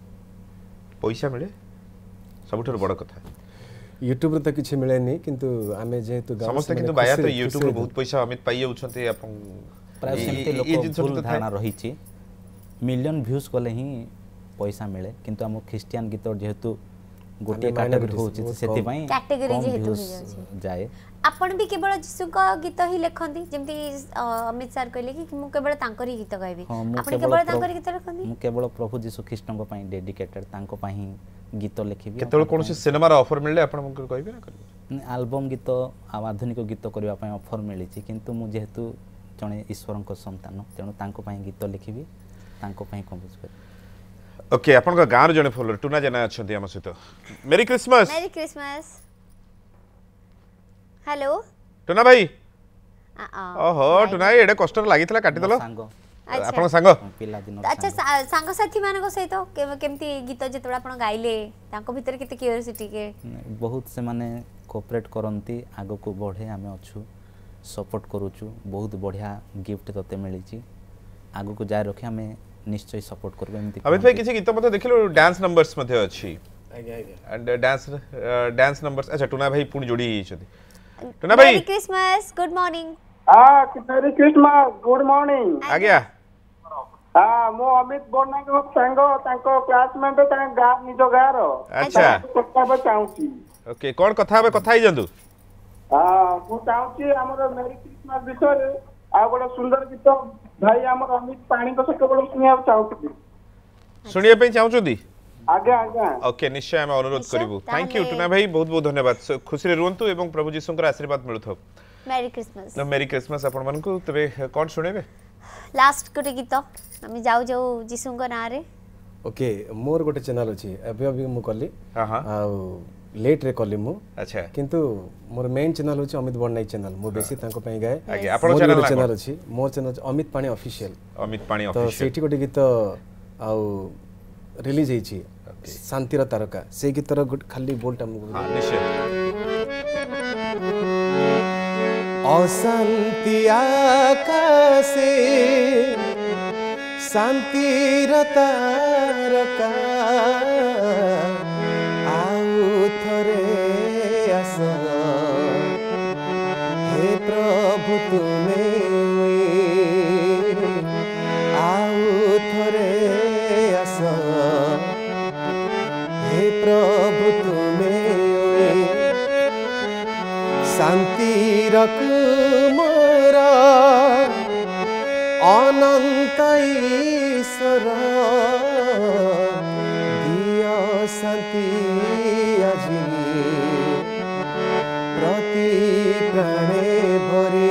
ପଇସା ମିଳେ ସବୁଠାରୁ ବଡ଼ କଥା ୟୁଟ୍ୟୁବ୍ରେ ତ କିଛି ମିଳେନି କିନ୍ତୁ ଆମେ ଯେହେତୁ ସମସ୍ତେ କିନ୍ତୁ ବାୟାତ ୟୁଟ୍ୟୁବ୍ରୁ ବହୁତ ପଇସା ଅମିତ ପାଇଯାଉଛନ୍ତି ଆପଣ ପ୍ରାୟ ସେମିତି ଲୋକ ଧାରଣା ରହିଛି ମିଲିୟନ୍ ଭ୍ୟୁଜ୍ କଲେ ହିଁ ପଇସା ମିଳେ କିନ୍ତୁ ଆମ ଖ୍ରୀଷ୍ଟିଆନ ଗୀତ ଯେହେତୁ ଗୋଟିଏ କାଟେଗୋରୀ ହେଉଛି ସେଥିପାଇଁ କ୍ୟାଟେଗୋରୀ ଯେହେତୁ ଯାଏ ଆପଣ ବି କେବଳ ଯୀଶୁଙ୍କ ଗୀତ ହିଁ ଲେଖନ୍ତି ଯେମିତି ଅମିତ ସାର୍ କହିଲେ କି ମୁଁ କେବଳ ତାଙ୍କର ହିଁ ଗୀତ ଗାଇବି ଆପଣ କେବଳ ତାଙ୍କର ଗୀତ ଲେଖନ୍ତି ମୁଁ କେବଳ ପ୍ରଭୁ ଯୀଶୁ ଖ୍ରୀଷ୍ଟଙ୍କ ପାଇଁ ଡେଡିକେଟେଡ୍ ତାଙ୍କ ପାଇଁ ହିଁ ଗୀତ ଲେଖିବି କେତେବେଳେ କୌଣସି ସିନେମାର ଅଫର୍ ମିଳିଲେ ଆପଣ କହିବେ ନା କରିବେ ଆଲବମ୍ ଗୀତ ଆଉ ଆଧୁନିକ ଗୀତ କରିବା ପାଇଁ ଅଫର୍ ମିଳିଛି କିନ୍ତୁ ମୁଁ ଯେହେତୁ ଜଣେ ଈଶ୍ୱରଙ୍କ ସନ୍ତାନ ତେଣୁ ତାଙ୍କ ପାଇଁ ଗୀତ ଲେଖିବି ତାଙ୍କ ପାଇଁ କମ୍ପୋଜ୍ କରିବି ओके आपण का गांव जने फॉलोअर टुना जेना अछंती हम सहित मेरी क्रिसमस मेरी क्रिसमस हेलो टुना भाई ओहो टुना एडे कष्टर लागितला काटी दलो आपण सांग पिला दिन अच्छा सांग साथी मानक सहित केमती गीत जेतबे आपण गाइले तांको भीतर केते क्यूरियोसिटी के बहुत से माने कोऑपरेट करंती आगो को बढ़े हमें अछु सपोर्ट करूछु बहुत बढ़िया गिफ्ट तते मिली छी आगो को जाय रखे हमें ନିଶ୍ଚୟ ସପୋର୍ଟ କରିବୁ ଏମିତି ଅମିତ ଭାଇ କିଛି ଗୀତ ମଧ୍ୟ ଦେଖିଲୁ ଡ୍ୟାନ୍ସ ନମ୍ବର୍ସ ମଧ୍ୟ ଅଛି ଡ୍ୟାନ୍ସ ଡ୍ୟାନ୍ସ ନମ୍ବର୍ସ ଆଚ୍ଛା ଟୁନା ଭାଇ ପୁଣି ଯୋଡ଼ି ହେଇଛନ୍ତି ଟୁନା ଭାଇ କ୍ରିସମସ ଗୁଡ୍ ମର୍ଣ୍ଣିଂ ହଁ ମେରି କ୍ରିସମସ ଗୁଡ୍ ମର୍ଣ୍ଣିଂ ଆଜ୍ଞା ହଁ ମୁଁ ଅମିତ ବର୍ଣ୍ଣାଙ୍କ ସାଙ୍ଗ ତାଙ୍କ କ୍ଲାସମେଟ୍ ତାଙ୍କ ଗାଁ ନିଜ ଗାଁର ଆଚ୍ଛା କଥା ହେବା ଚାହୁଁଛି ଓକେ କ'ଣ କଥା ହେବେ କଥା ହେଇଯାନ୍ତୁ ମୁଁ ଚାହୁଁଛି ଆମର ମେରି କ୍ରିସମସ ବିଷୟରେ ଆଉ ଗୋଟେ ସୁନ୍ଦର ଗୀତ ଭାଇ ଆମର ଅମିତ ପାଣିଙ୍କ ସହିତ କେବଳ ଶୁଣିବାକୁ ଚାହୁଁଥିଲି ଶୁଣିବା ପାଇଁ ଚାହୁଁଛନ୍ତି ଆଜ୍ଞା ଆଜ୍ଞା ଓକେ ନିଶ୍ଚୟ ଆମେ ଅନୁରୋଧ କରିବୁ ଥ୍ୟାଙ୍କ ୟୁ ଟୁନା ଭାଇ ବହୁତ ବହୁତ ଧନ୍ୟବାଦ ଖୁସିରେ ରୁହନ୍ତୁ ଏବଂ ପ୍ରଭୁ ଯୀଶୁଙ୍କର ଆଶୀର୍ବାଦ ମିଳୁଥାଉ ମେରି କ୍ରିସମସ୍ ମେରି କ୍ରିସମସ୍ ଆପଣମାନଙ୍କୁ ତେବେ କ'ଣ ଶୁଣେଇବେ ଲାଷ୍ଟ ଗୋଟେ ଗୀତ ଆମେ ଯାଉ ଯାଉ ଯୀଶୁଙ୍କ ନାଁରେ ଓକେ ମୋର ଗୋଟେ ଚ୍ୟାନେଲ୍ ଅଛି ଏବେ ବି ମୁଁ କଲି ଆଉ ଲେଟ୍ରେ କଲି ମୁଁ ଆଚ୍ଛା କିନ୍ତୁ ମୋର ମେନ୍ ଚ୍ୟାନେଲ ହେଉଛି ଅମିତ ବଡ଼ନାୟକ ଚ୍ୟାନେଲ ମୁଁ ବେଶୀ ତାଙ୍କ ପାଇଁ ଗାଏ ଚ୍ୟାନେଲ ଅଛି ମୋ ଚ୍ୟାନେଲ ଅଛି ଅମିତ ପାଣି ଅଫିସିଆଲ ଅମିତ ପାଣି ତ ସେଇଠି ଗୋଟେ ଗୀତ ଆଉ ରିଲିଜ୍ ହେଇଛି ଶାନ୍ତିର ତାରକା ସେଇ ଗୀତର ଖାଲି ବୋଲ୍ଟା ମୁଁ ଅଶାନ୍ତି ଆକାଶେ ଶାନ୍ତିର ତାରକା मरा दिया दिय सती प्रति प्रणे भरी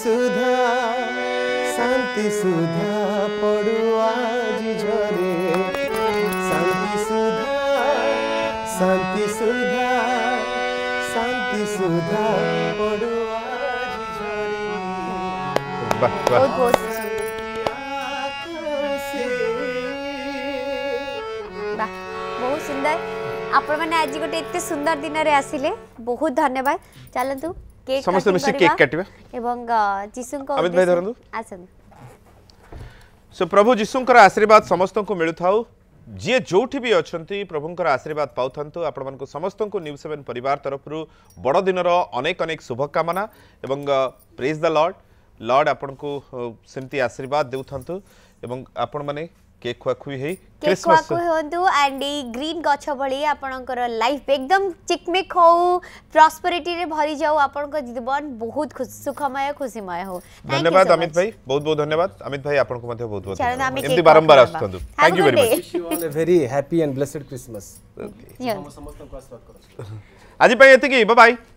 সুধা শান্তি সুধা পড়ু আজি ঝরে শান্তি সুধা শান্তি সুধা শান্তি সুধা পড়ু আজি ঝরে বাহ বাহ ବହୁତ ସୁନ୍ଦର ଆପଣମାନେ ଆଜି ଗୋଟେ ଏତେ ସୁନ୍ଦର ଦିନରେ ଆସିଲେ ବହୁତ ଧନ୍ୟବାଦ ଚାଲନ୍ତୁ केक समस्त मिसि केक काटिबा एवं जीसुंको अमित भाई धरंदु आसन सो प्रभु जीसुंकर आशीर्वाद समस्तंको मिलुथाउ जे जोठी भी अछंती प्रभुंकर आशीर्वाद पाउथंतु आपण मनको समस्तंको न्यूज 7 परिवार तरफरु बड दिनर अनेक अनेक शुभकामना एवं प्रेज द लॉर्ड लॉर्ड आपणको सेंती आशीर्वाद देउथंतु एवं आपण माने কেক খুয়াখুই ହେଇ ক্রিসমাস হুঁতু আন্ড এই গ্রিন গছ ভি আপনার লাইফ একদম চিকমিক হো প্রসপেরিটি ভরি যাও আপনার জীবন বহুত সুখময় খুশিময় হো ধন্যবাদ অমিত ভাই বহুত বহুত ধন্যবাদ অমিত ভাই আপনাকে মধ্যে বহুত বহুত ধন্যবাদ এমনি বারম্বার আসতন্তু thank you very much wish you all a very happy and blessed Christmas আজি পাই এতিকি বাই বাই